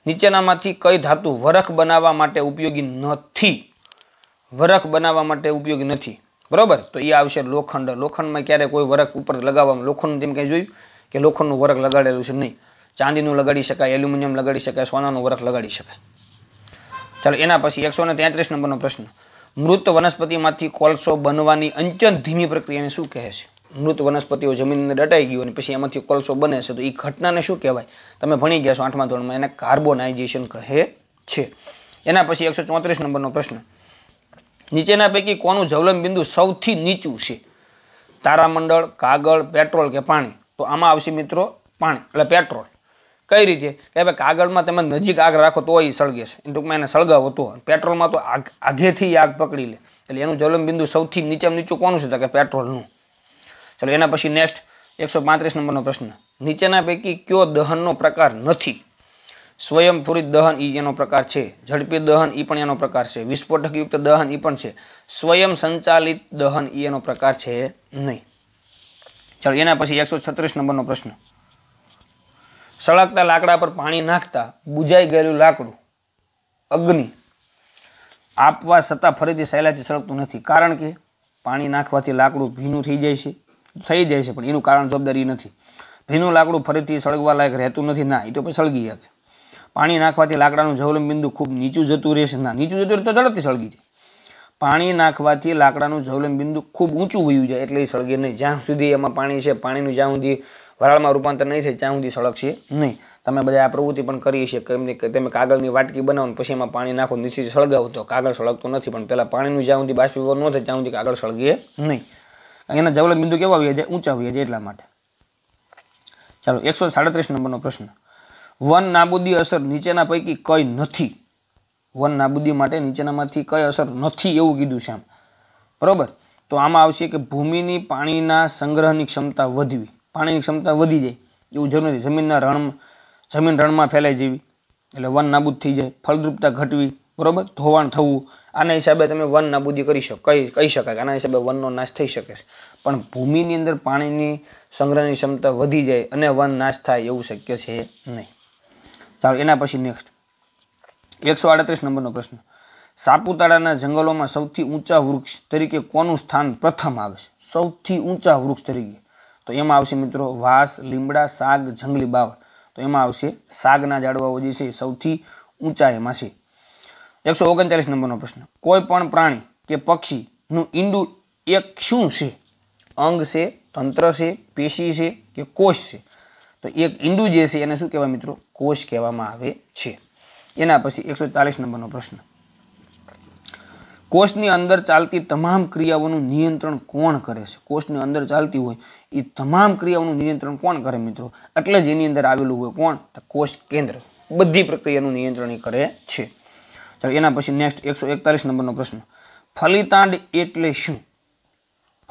નીચેનામાંથી કઈ ધાતુ વરખ બનાવવા માટે ઉપયોગી નથી વરખ બનાવવા માટે ઉપયોગી નથી બરાબર તો એ આવશે લોખંડ લોખંડમાં ક્યારે કોઈ વરખ ઉપર લગાવવામાં લોખંડનું તેમ કંઈ જોયું કે લોખંડનું વરખ લગાડેલું છે નહીં ચાંદીનું લગાડી શકાય એલ્યુમિનિયમ લગાડી શકાય સોનાનું વરખ લગાડી શકાય ચાલો એના પછી એકસો ને તેત્રીસ નંબરનો પ્રશ્ન મૃત વનસ્પતિમાંથી કોલસો બનવાની અંચન ધીમી પ્રક્રિયાને શું કહે છે મૃત વનસ્પતિઓ જમીનને દટાઈ ગયું અને પછી એમાંથી કોલસો બને છે તો એ ઘટનાને શું કહેવાય તમે ભણી ગયા છો આઠમા ધોરણમાં એને કાર્બોનાઇઝેશન કહે છે એના પછી એકસો ચોત્રીસ નંબરનો પ્રશ્ન નીચેના પૈકી કોનું જવલમ બિંદુ સૌથી નીચું છે તારામંડળ કાગળ પેટ્રોલ કે પાણી તો આમાં આવશે મિત્રો પાણી એટલે પેટ્રોલ કઈ રીતે કે ભાઈ કાગળમાં તમે નજીક આગ રાખો તો એ સળગે છે ટૂંકમાં એને સળગાવો હોય પેટ્રોલમાં તો આગ આઘેથી આગ પકડી લે એટલે એનું જ્વલનબિંદુ સૌથી નીચામાં નીચું કોનું છે તો કે પેટ્રોલનું ચલો એના પછી નેક્સ્ટ એકસો પાંત્રીસ નંબરનો પ્રશ્ન નીચેના પૈકી કયો દહનનો પ્રકાર નથી સ્વયંપૂરિત દહન એ એનો પ્રકાર છે ઝડપી દહન એ પણ એનો પ્રકાર છે વિસ્ફોટકયુક્ત દહન એ પણ છે સ્વયં સંચાલિત દહન એ એનો પ્રકાર છે નહીં ચલો એના પછી એકસો છત્રીસ નંબરનો પ્રશ્ન સળગતા લાકડા પર પાણી નાખતા બુજાઈ ગયેલું લાકડું અગ્નિ આપવા છતાં ફરીથી સહેલાથી સળગતું નથી કારણ કે પાણી નાખવાથી લાકડું ભીનું થઈ જાય છે થઈ જાય છે પણ એનું કારણ જવાબદારી નથી ભીનું લાકડું ફરીથી સળગવા લાયક રહેતું નથી ના એ તો પછી સળગી શકે પાણી નાખવાથી લાકડાનું જવલમ બિંદુ ખૂબ નીચું જતું રહેશે ના નીચું જતું રહે તો ઝડપથી સળગી જાય પાણી નાખવાથી લાકડાનું જવલમ બિંદુ ખૂબ ઊંચું હોયું જાય એટલે એ સળગે નહીં જ્યાં સુધી એમાં પાણી છે પાણીનું જ્યાં સુધી વરાળમાં રૂપાંતર નહીં થાય ત્યાં સુધી સળગશે નહીં તમે બધા આ પ્રવૃત્તિ પણ કરી છે કે એમની તમે કાગળની વાટકી બનાવો પછી એમાં પાણી નાખો નીચે સળગાવો તો કાગળ સળગતો નથી પણ પહેલાં પાણીનું જ્યાં સુધી બાષ્પીભવન ન થાય ત્યાં સુધી કાગળ સળગે નહીં એના જવલત બિંદુ કેવા હોય છે ઊંચા હોય છે એટલા માટે ચાલો એકસો સાડત્રીસ નંબરનો પ્રશ્ન વન નાબૂદી અસર નીચેના પૈકી કઈ નથી વન નાબૂદી માટે નીચેનામાંથી કઈ અસર નથી એવું કીધું છે આમ બરાબર તો આમાં આવશે કે ભૂમિની પાણીના સંગ્રહની ક્ષમતા વધવી પાણીની ક્ષમતા વધી જાય એવું જરૂર નથી જમીનના રણ જમીન રણમાં ફેલાઈ જવી એટલે વન નાબૂદ થઈ જાય ફળદ્રુપતા ઘટવી બરાબર ધોવાણ થવું આના હિસાબે તમે વન નાબૂદી કરી શકો કહી કહી શકાય આના હિસાબે વનનો નાશ થઈ શકે છે પણ ભૂમિની અંદર પાણીની સંગ્રહની ક્ષમતા વધી જાય અને વન નાશ થાય એવું શક્ય છે નહીં ચાલો એના પછી નેક્સ્ટ એકસો આડત્રીસ નંબરનો પ્રશ્ન સાપુતારાના જંગલોમાં સૌથી ઊંચા વૃક્ષ તરીકે કોનું સ્થાન પ્રથમ આવે છે સૌથી ઊંચા વૃક્ષ તરીકે તો એમાં આવશે મિત્રો વાસ લીમડા સાગ જંગલી બાવળ તો એમાં આવશે સાગના ઝાડવાઓ જે છે સૌથી ઊંચા એમાં છે એકસો ઓગણચાલીસ નંબરનો પ્રશ્ન કોઈ પણ પ્રાણી કે પક્ષીનું ઈંડું એક શું છે અંગ છે તંત્ર છે પેશી છે કે કોષ છે તો એક ઈંડું જે છે એને શું કહેવાય મિત્રો કોષ કહેવામાં આવે છે એના પછી એકસો ચાલીસ નંબરનો પ્રશ્ન કોષની અંદર ચાલતી તમામ ક્રિયાઓનું નિયંત્રણ કોણ કરે છે કોષની અંદર ચાલતી હોય એ તમામ ક્રિયાઓનું નિયંત્રણ કોણ કરે મિત્રો એટલે જ એની અંદર આવેલું હોય કોણ તો કોષ કેન્દ્ર બધી પ્રક્રિયાનું નિયંત્રણ એ કરે છે ચાલો એના પછી નેક્સ્ટ એકસો એકતાલીસ નંબરનો પ્રશ્ન ફલિતાંડ એટલે શું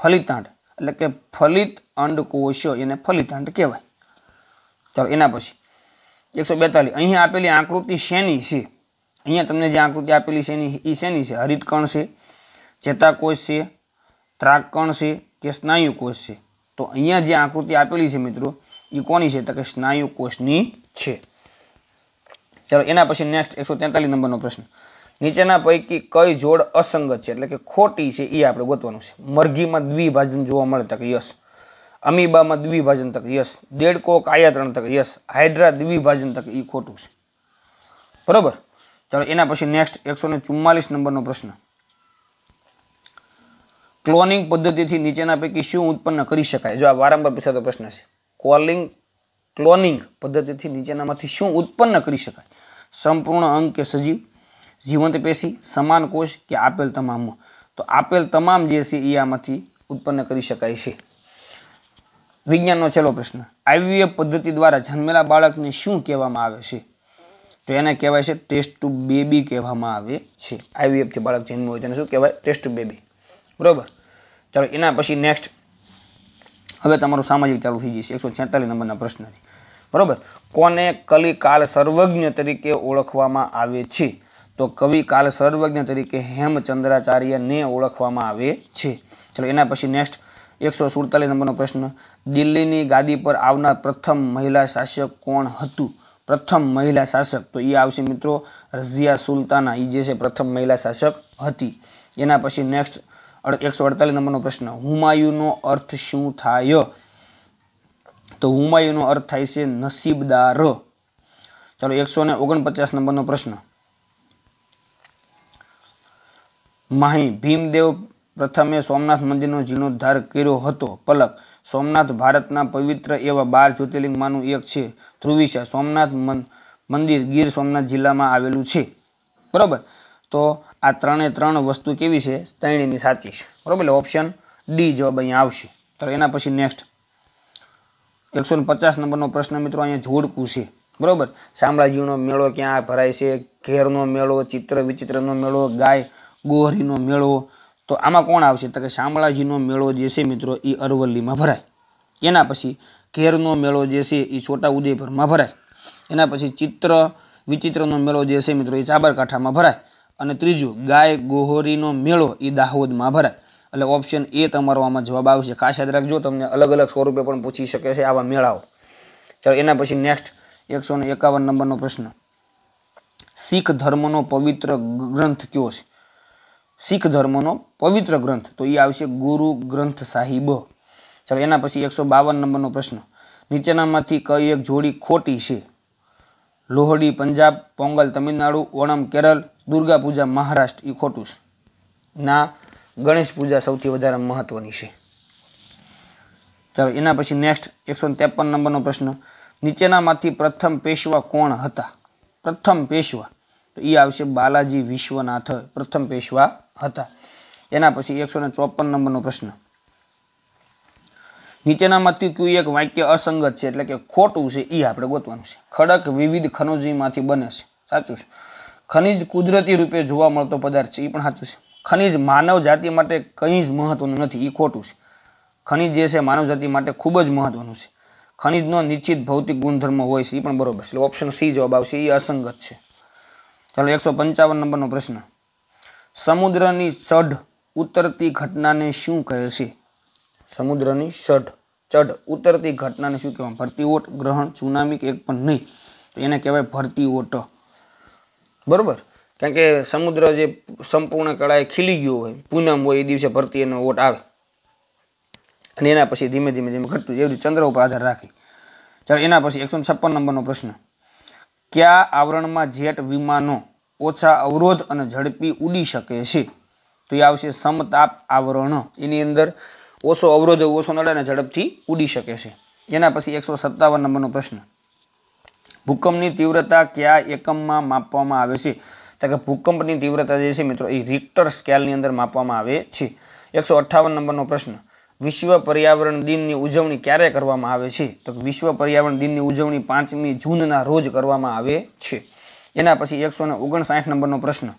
ફલિતાંડ એટલે કે ફલિત અંડકોષ એને ફલિતાંડ કહેવાય ચાલો એના પછી એકસો બેતાલીસ અહીં આપેલી આકૃતિ શેની છે અહીંયા તમને જે આકૃતિ આપેલી છે એની એ શેની છે હરિતકણ છે ચેતાકોષ છે ત્રાકકણ છે કે સ્નાયુકોષ છે તો અહીંયા જે આકૃતિ આપેલી છે મિત્રો એ કોની છે તો કે સ્નાયુકોષની છે ચાલો એના પછી નેક્સ્ટ એકસો નંબરનો પ્રશ્ન નીચેના પૈકી કઈ જોડ અસંગત છે એટલે કે ખોટી છે એ આપણે ગોતવાનું છે મરઘીમાં દ્વિભાજન જોવા મળે તક યસ અમીબામાં દ્વિભાજન તક યસ દેડકો કાયાત્રણ તક યસ હાઇડ્રા દ્વિભાજન તક એ ખોટું છે બરાબર ચાલો એના પછી નેક્સ્ટ એકસો નંબરનો પ્રશ્ન ક્લોનિંગ પદ્ધતિથી નીચેના પૈકી શું ઉત્પન્ન કરી શકાય જો આ વારંવાર પૂછાતો પ્રશ્ન છે કોલિંગ ક્લોનિંગ પદ્ધતિથી નીચેનામાંથી શું ઉત્પન્ન કરી શકાય સંપૂર્ણ અંગ કે સજીવ જીવંત પેશી સમાન કોષ કે આપેલ તમામ તો આપેલ તમામ જે છે એ આમાંથી ઉત્પન્ન કરી શકાય છે વિજ્ઞાનનો છેલ્લો પ્રશ્ન આઈવીએફ પદ્ધતિ દ્વારા જન્મેલા બાળકને શું કહેવામાં આવે છે તો એને કહેવાય છે ટેસ્ટ ટુ બેબી કહેવામાં આવે છે આઈવીએફથી બાળક જન્મ હોય તેને શું કહેવાય ટેસ્ટ ટુ બેબી બરાબર ચાલો એના પછી નેક્સ્ટ હવે તમારું સામાજિક ચાલુ થઈ જશે એકસો છેતાલીસ નંબરના પ્રશ્નથી બરાબર કોને કલિકાલ સર્વજ્ઞ તરીકે ઓળખવામાં આવે છે તો કવિ કાલ સર્વજ્ઞ તરીકે હેમચંદ્રાચાર્યને ઓળખવામાં આવે છે ચલો એના પછી નેક્સ્ટ એકસો સુડતાલીસ નંબરનો પ્રશ્ન દિલ્હીની ગાદી પર આવનાર પ્રથમ મહિલા શાસક કોણ હતું પ્રથમ મહિલા શાસક તો એ આવશે મિત્રો રઝિયા સુલતાના એ જે છે પ્રથમ મહિલા શાસક હતી એના પછી નેક્સ્ટ એકસો અડતાલીસ નંબરનો પ્રશ્ન હુમાયુનો અર્થ શું થાય તો હુમાયુનો અર્થ થાય છે નસીબદાર ચાલો એકસો ને ઓગણપચાસ નંબરનો પ્રશ્ન માહી ભીમદેવ પ્રથમે સોમનાથ મંદિરનો જીર્ણોદ્ધાર કર્યો હતો પલક સોમનાથ ભારતના પવિત્ર એવા બાર જ્યોતિર્લિંગમાંનું એક છે ધ્રુવિશા સોમનાથ મંદિર ગીર સોમનાથ જિલ્લામાં આવેલું છે બરાબર તો આ ત્રણે ત્રણ વસ્તુ કેવી છે ત્રણેયની સાચી છે બરાબર એટલે ઓપ્શન ડી જવાબ અહીંયા આવશે તો એના પછી નેક્સ્ટ એકસો પચાસ નંબરનો પ્રશ્ન મિત્રો અહીંયા જોડકું છે બરાબર શામળાજીનો મેળો ક્યાં ભરાય છે ઘેરનો મેળો ચિત્ર વિચિત્રનો મેળો ગાય ગોહરીનો મેળો તો આમાં કોણ આવશે તો કે શામળાજીનો મેળો જે છે મિત્રો એ અરવલ્લીમાં ભરાય એના પછી ઘેરનો મેળો જે છે એ છોટા ઉદયપુરમાં ભરાય એના પછી ચિત્ર વિચિત્રનો મેળો જે છે મિત્રો એ સાબરકાંઠામાં ભરાય અને ત્રીજું ગાય ગોહોરીનો મેળો એ દાહોદમાં ભરાય એટલે ઓપ્શન એ તમારો આમાં જવાબ આવશે ખાસ યાદ રાખજો તમને અલગ અલગ સ્વરૂપે પણ પૂછી શકે છે આવા મેળાઓ ચાલો એના પછી નેક્સ્ટ એકસો એકાવન નંબરનો પ્રશ્ન શીખ ધર્મનો પવિત્ર ગ્રંથ કયો છે શીખ ધર્મનો પવિત્ર ગ્રંથ તો એ આવશે ગુરુ ગ્રંથ સાહિબ ચાલો એના પછી એકસો બાવન નંબરનો પ્રશ્ન નીચેનામાંથી કઈ એક જોડી ખોટી છે લોહડી પંજાબ પોંગલ તમિલનાડુ ઓણમ કેરળ દુર્ગા પૂજા મહારાષ્ટ્ર એ ખોટું છે ના ગણેશ પૂજા સૌથી વધારે મહત્વની છે ચાલો એના પછી નેક્સ્ટ એકસો ત્રેપન નંબરનો પ્રશ્ન નીચેનામાંથી પ્રથમ પેશવા કોણ હતા પ્રથમ પેશવા તો એ આવશે બાલાજી વિશ્વનાથ પ્રથમ પેશવા હતા એના પછી એકસો ને ચોપન નંબરનો પ્રશ્ન નીચેનામાંથી કયું એક વાક્ય અસંગત છે એટલે કે ખોટું છે એ આપણે ગોતવાનું છે ખડક વિવિધ ખનોજીમાંથી બને છે સાચું છે ખનિજ કુદરતી રૂપે જોવા મળતો પદાર્થ છે એ પણ સાચું છે ખનિજ માનવ જાતિ માટે કંઈ જ મહત્વનું નથી એ ખોટું છે ખનિજ જે છે માનવ જાતિ માટે ખૂબ જ મહત્વનું છે ખનિજનો નિશ્ચિત ભૌતિક ગુણધર્મ હોય છે એ પણ બરોબર છે એટલે ઓપ્શન સી જવાબ આવશે એ અસંગત છે ચાલો એકસો પંચાવન નંબરનો પ્રશ્ન સમુદ્રની ચઢ ઉતરતી ઘટનાને શું કહે છે સમુદ્રની ચઢ ચઢ ઉતરતી ઘટનાને શું કહેવાય ભરતી ઓટ ગ્રહણ સુનામી કે એક પણ નહીં તો એને કહેવાય ભરતી ઓટ બરાબર કારણ કે સમુદ્ર જે સંપૂર્ણ કળાએ ખીલી ગયો હોય પૂનમ હોય એ દિવસે ભરતી એનો ઓટ આવે અને એના પછી ધીમે ધીમે ધીમે ઘટતું એવું ચંદ્ર ઉપર આધાર રાખી ચાલો એના પછી એકસો છપ્પન નંબરનો પ્રશ્ન કયા આવરણમાં જેટ વિમાનો ઓછા અવરોધ અને ઝડપી ઉડી શકે છે તો એ આવશે સમતાપ આવરણ એની અંદર ઓછો અવરોધ ઓછો નડે અને ઝડપથી ઉડી શકે છે એના પછી એકસો સત્તાવન નંબરનો પ્રશ્ન ભૂકંપની તીવ્રતા કયા એકમમાં માપવામાં આવે છે તો કે ભૂકંપની તીવ્રતા જે છે મિત્રો એ રિક્ટર સ્કેલની અંદર માપવામાં આવે છે એકસો અઠ્ઠાવન નંબરનો પ્રશ્ન વિશ્વ પર્યાવરણ દિનની ઉજવણી ક્યારે કરવામાં આવે છે તો વિશ્વ પર્યાવરણ દિનની ઉજવણી પાંચમી જૂનના રોજ કરવામાં આવે છે એના પછી એકસો ને ઓગણસાઠ નંબરનો પ્રશ્ન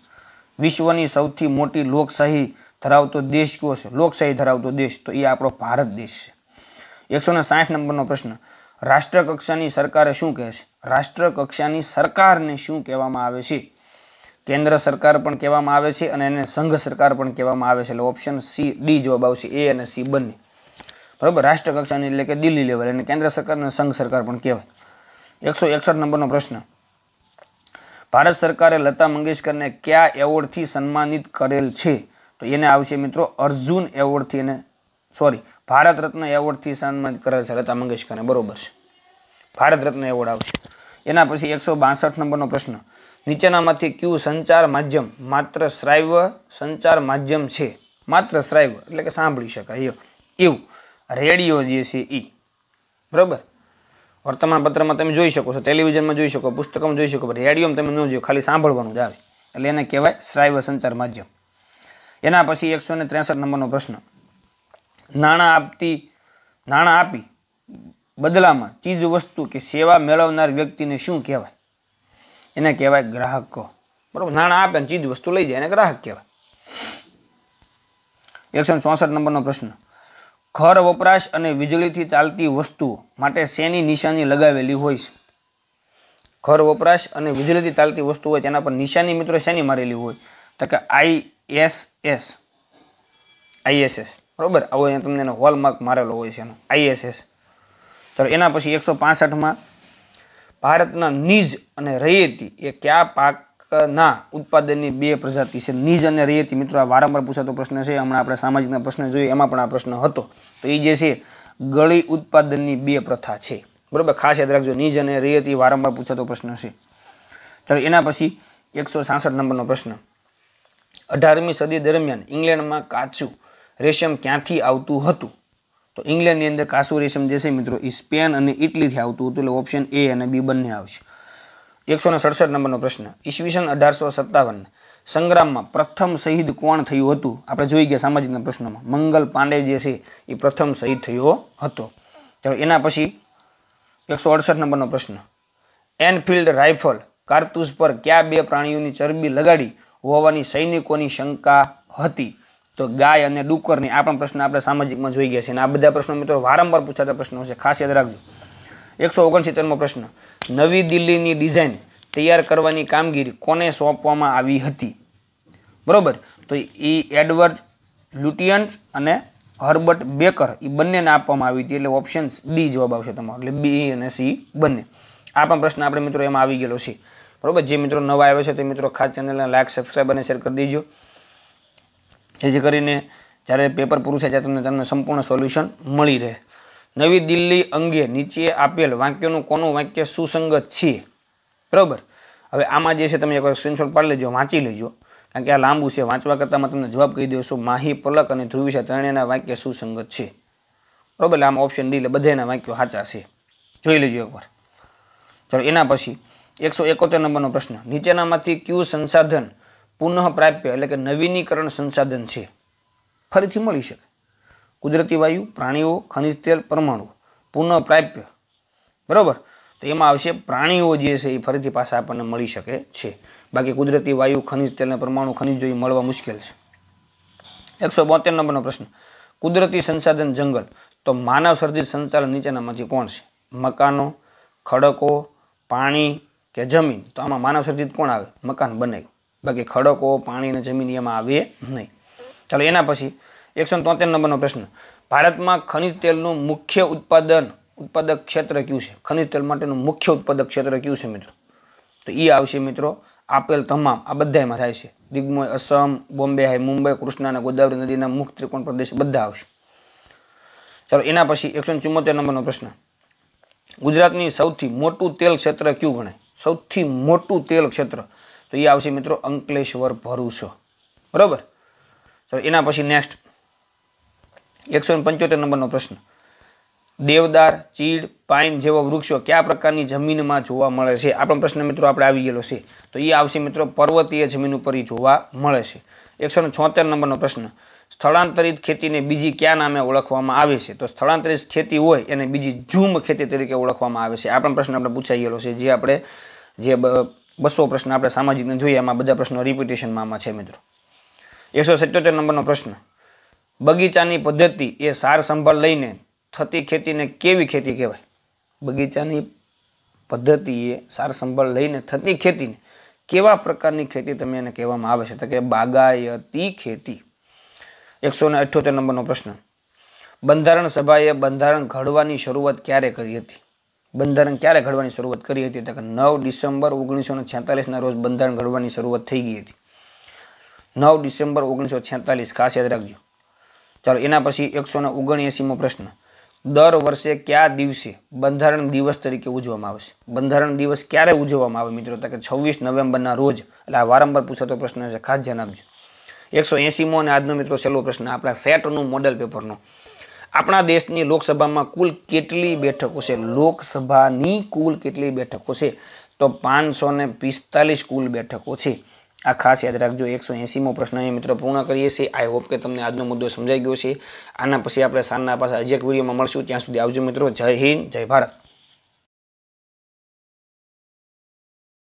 વિશ્વની સૌથી મોટી લોકશાહી ધરાવતો દેશ કયો છે લોકશાહી ધરાવતો દેશ તો એ આપણો ભારત દેશ છે એકસો ને સાઠ નંબરનો પ્રશ્ન રાષ્ટ્રકક્ષાની સરકારે શું કહે છે રાષ્ટ્રકક્ષાની સરકારને શું કહેવામાં આવે છે કેન્દ્ર સરકાર પણ કહેવામાં આવે છે અને એને સંઘ સરકાર પણ કહેવામાં આવે છે એટલે ઓપ્શન સી ડી જવાબ આવશે એ અને સી બંને બરાબર રાષ્ટ્રકક્ષાની એટલે કે દિલ્હી લેવલ અને કેન્દ્ર સરકાર અને સંઘ સરકાર પણ કહેવાય એકસો એકસઠ નંબરનો પ્રશ્ન ભારત સરકારે લતા મંગેશકરને કયા એવોર્ડથી સન્માનિત કરેલ છે તો એને આવશે મિત્રો અર્જુન એવોર્ડથી એને સોરી ભારત રત્ન એવોર્ડથી સન્માનિત કરેલ છે લતા મંગેશકરને બરોબર છે ભારત રત્ન એવોર્ડ આવશે એના પછી એકસો બાસઠ નંબરનો પ્રશ્ન નીચેનામાંથી ક્યુ સંચાર માધ્યમ માત્ર શ્રાવ્ય સંચાર માધ્યમ છે માત્ર શ્રાવ્ય એટલે કે સાંભળી શકાય એવું રેડિયો જે છે એ બરાબર વર્તમાનપત્રમાં તમે જોઈ શકો છો ટેલિવિઝનમાં જોઈ શકો પુસ્તકમાં જોઈ શકો રેડિયોમાં તમે ન જોયો ખાલી સાંભળવાનું જ આવે એટલે એને કહેવાય શ્રાવ્ય સંચાર માધ્યમ એના પછી એકસો ને ત્રેસઠ નંબરનો પ્રશ્ન નાણાં આપતી નાણાં આપી બદલામાં ચીજ વસ્તુ કે સેવા મેળવનાર વ્યક્તિને શું કહેવાય એને કહેવાય ગ્રાહકો બરાબર નાણાં આપે અને ચીજ વસ્તુ લઈ જાય એને ગ્રાહક કહેવાય એકસો ચોસઠ નંબરનો પ્રશ્ન ઘર વપરાશ અને વીજળીથી ચાલતી વસ્તુ માટે શેની નિશાની લગાવેલી હોય છે ઘર વપરાશ અને વીજળીથી ચાલતી વસ્તુ હોય તેના પર નિશાની મિત્રો શેની મારેલી હોય તો કે આઈએસએસ આઈએસએસ બરાબર આવો અહીંયા તમને એનો હોલમાર્ક મારેલો હોય છે એનો આઈએસએસ તો એના પછી એકસો પાસઠમાં ભારતના નિજ અને રૈયતી એ કયા પાક ના ઉત્પાદનની બે પ્રજાતિ છે નીજ અને રેતી મિત્રો આ વારંવાર પૂછાતો પ્રશ્ન છે હમણાં આપણે સામાજિકના પ્રશ્ન જોઈએ એમાં પણ આ પ્રશ્ન હતો તો એ જે છે ગળી ઉત્પાદનની બે પ્રથા છે બરાબર ખાસ યાદ રાખજો નીજ અને રેતી વારંવાર પૂછાતો પ્રશ્ન છે ચાલો એના પછી એકસો સાસઠ નંબરનો પ્રશ્ન અઢારમી સદી દરમિયાન ઇંગ્લેન્ડમાં કાચું રેશમ ક્યાંથી આવતું હતું તો ઇંગ્લેન્ડની અંદર કાસુ રેશમ જે છે મિત્રો એ સ્પેન અને ઇટલીથી આવતું હતું એટલે ઓપ્શન એ અને બી બંને આવશે એકસો ને સડસઠ નંબરનો પ્રશ્ન ઈસવીસન અઢારસો સત્તાવન સંગ્રામમાં પ્રથમ શહીદ કોણ થયું હતું આપણે જોઈ ગયા સામાજિકના પ્રશ્નોમાં મંગલ પાંડે જે છે એ પ્રથમ શહીદ થયો હતો ચાલો એના પછી એકસો અડસઠ નંબરનો પ્રશ્ન એનફિલ્ડ રાઇફલ કારતૂસ પર કયા બે પ્રાણીઓની ચરબી લગાડી હોવાની સૈનિકોની શંકા હતી તો ગાય અને ડુક્કરની આ પણ પ્રશ્ન આપણે સામાજિકમાં જોઈ ગયા છે અને આ બધા પ્રશ્નો મિત્રો વારંવાર પૂછાતા પ્રશ્નો છે ખાસ યાદ રાખજો એકસો ઓગણસિત્તેરમો પ્રશ્ન નવી દિલ્હીની ડિઝાઇન તૈયાર કરવાની કામગીરી કોને સોંપવામાં આવી હતી બરાબર તો એ એડવર્ડ લુટિયન્સ અને હર્બર્ટ બેકર એ બંનેને આપવામાં આવી હતી એટલે ઓપ્શન્સ ડી જવાબ આવશે તમારો એટલે બી અને સી બંને આ પણ પ્રશ્ન આપણે મિત્રો એમાં આવી ગયેલો છે બરાબર જે મિત્રો નવા આવે છે તે મિત્રો ખાસ ચેનલને લાઇક સબસ્ક્રાઈબ અને શેર કરી દેજો જેથી કરીને જ્યારે પેપર પૂરું થાય ત્યારે તમને તમને સંપૂર્ણ સોલ્યુશન મળી રહે નવી દિલ્હી અંગે નીચે આપેલ વાક્યનું કોનું વાક્ય સુસંગત છે બરાબર હવે આમાં જે છે તમે એકવાર સ્ક્રીનશોટ પાડી લેજો વાંચી લેજો કારણ કે આ લાંબુ છે વાંચવા કરતાંમાં તમને જવાબ કહી દઉં છું માહી પલક અને છે ત્રણેયના વાક્ય સુસંગત છે બરાબર આમ ઓપ્શન ડી એટલે બધાના વાક્યો સાચા છે જોઈ લેજો એકવાર ચાલો એના પછી એકસો એકોતેર નંબરનો પ્રશ્ન નીચેનામાંથી ક્યુ સંસાધન પુનઃપ્રાપ્ય એટલે કે નવીનીકરણ સંસાધન છે ફરીથી મળી શકે કુદરતી વાયુ પ્રાણીઓ ખનિજ તેલ પરમાણુ પુનઃપ્રાપ્ય બરાબર તો એમાં આવશે પ્રાણીઓ જે છે એ ફરીથી પાછા આપણને મળી શકે છે બાકી કુદરતી વાયુ ખનિજ તેલ અને પરમાણુ ખનિજો એ મળવા મુશ્કેલ છે એકસો બોતેર નંબરનો પ્રશ્ન કુદરતી સંસાધન જંગલ તો માનવ સર્જિત સંચાલન નીચેનામાંથી કોણ છે મકાનો ખડકો પાણી કે જમીન તો આમાં માનવ સર્જિત કોણ આવે મકાન બને બાકી ખડકો પાણી અને જમીન એમાં આવે નહીં ચાલો એના પછી એકસો તોતેર નંબરનો પ્રશ્ન ભારતમાં ખનિજ તેલનું મુખ્ય ઉત્પાદન ઉત્પાદક ક્ષેત્ર કયું છે ખનિજ તેલ માટેનું મુખ્ય ઉત્પાદક ક્ષેત્ર કયું છે મિત્રો તો એ આવશે મિત્રો આપેલ તમામ આ બધામાં થાય છે દિગ્મય અસમ બોમ્બે હાઈ મુંબઈ કૃષ્ણા અને ગોદાવરી નદીના મુખ ત્રિકોણ પ્રદેશ બધા આવશે ચાલો એના પછી એકસો ચુમ્મોતેર નંબરનો પ્રશ્ન ગુજરાતની સૌથી મોટું તેલ ક્ષેત્ર કયું ગણાય સૌથી મોટું તેલ ક્ષેત્ર તો એ આવશે મિત્રો અંકલેશ્વર ભરૂચ બરાબર ચાલો એના પછી નેક્સ્ટ એકસો પંચોતેર નંબરનો પ્રશ્ન દેવદાર ચીડ પાઇન જેવા વૃક્ષો કયા પ્રકારની જમીનમાં જોવા મળે છે આપણો પ્રશ્ન મિત્રો આપણે આવી ગયેલો છે તો એ આવશે મિત્રો પર્વતીય જમીન ઉપર જોવા મળે છે એકસો છોતેર નંબરનો પ્રશ્ન સ્થળાંતરિત ખેતીને બીજી ક્યાં નામે ઓળખવામાં આવે છે તો સ્થળાંતરિત ખેતી હોય એને બીજી ઝૂમ ખેતી તરીકે ઓળખવામાં આવે છે આ પ્રશ્ન આપણે પૂછાઈ ગયેલો છે જે આપણે જે બસો પ્રશ્ન આપણે સામાજિકને જોઈએ એમાં બધા પ્રશ્નો રિપિટેશનમાં છે મિત્રો એકસો સત્યોતેર નંબરનો પ્રશ્ન બગીચાની પદ્ધતિ એ સાર સંભાળ લઈને થતી ખેતીને કેવી ખેતી કહેવાય બગીચાની પદ્ધતિ એ સાર સંભાળ લઈને થતી ખેતીને કેવા પ્રકારની ખેતી તમે એને કહેવામાં આવે છે તો કે બાગાયતી ખેતી એકસો ને અઠ્યોતેર નંબરનો પ્રશ્ન બંધારણ સભાએ બંધારણ ઘડવાની શરૂઆત ક્યારે કરી હતી બંધારણ ક્યારે ઘડવાની શરૂઆત કરી હતી તો કે નવ ડિસેમ્બર ઓગણીસો ને છેતાલીસના રોજ બંધારણ ઘડવાની શરૂઆત થઈ ગઈ હતી નવ ડિસેમ્બર ઓગણીસો છેતાલીસ ખાસ યાદ રાખજો ચાલો એના પછી એકસો ને ઓગણએંસીમો પ્રશ્ન દર વર્ષે કયા દિવસે બંધારણ દિવસ તરીકે ઉજવવામાં આવશે બંધારણ દિવસ ક્યારે ઉજવવામાં આવે મિત્રો તો કે છવ્વીસ નવેમ્બરના રોજ એટલે આ વારંવાર પૂછાતો પ્રશ્ન છે ખાસ ધ્યાન આપજો એકસો એંસીમો અને આજનો મિત્રો છેલ્લો પ્રશ્ન આપણા સેટનું મોડલ પેપરનો આપણા દેશની લોકસભામાં કુલ કેટલી બેઠકો છે લોકસભાની કુલ કેટલી બેઠકો છે તો પાંચસો ને પિસ્તાલીસ કુલ બેઠકો છે આ ખાસ યાદ રાખજો એકસો એંસીમો પ્રશ્ન એ મિત્રો પૂર્ણ કરીએ છીએ આઈ હોપ કે તમને આજનો મુદ્દો સમજાઈ ગયો છે આના પછી આપણે સાંજના પાછા હજી એક વિડીયોમાં મળશું ત્યાં સુધી આવજો મિત્રો જય હિન્દ જય ભારત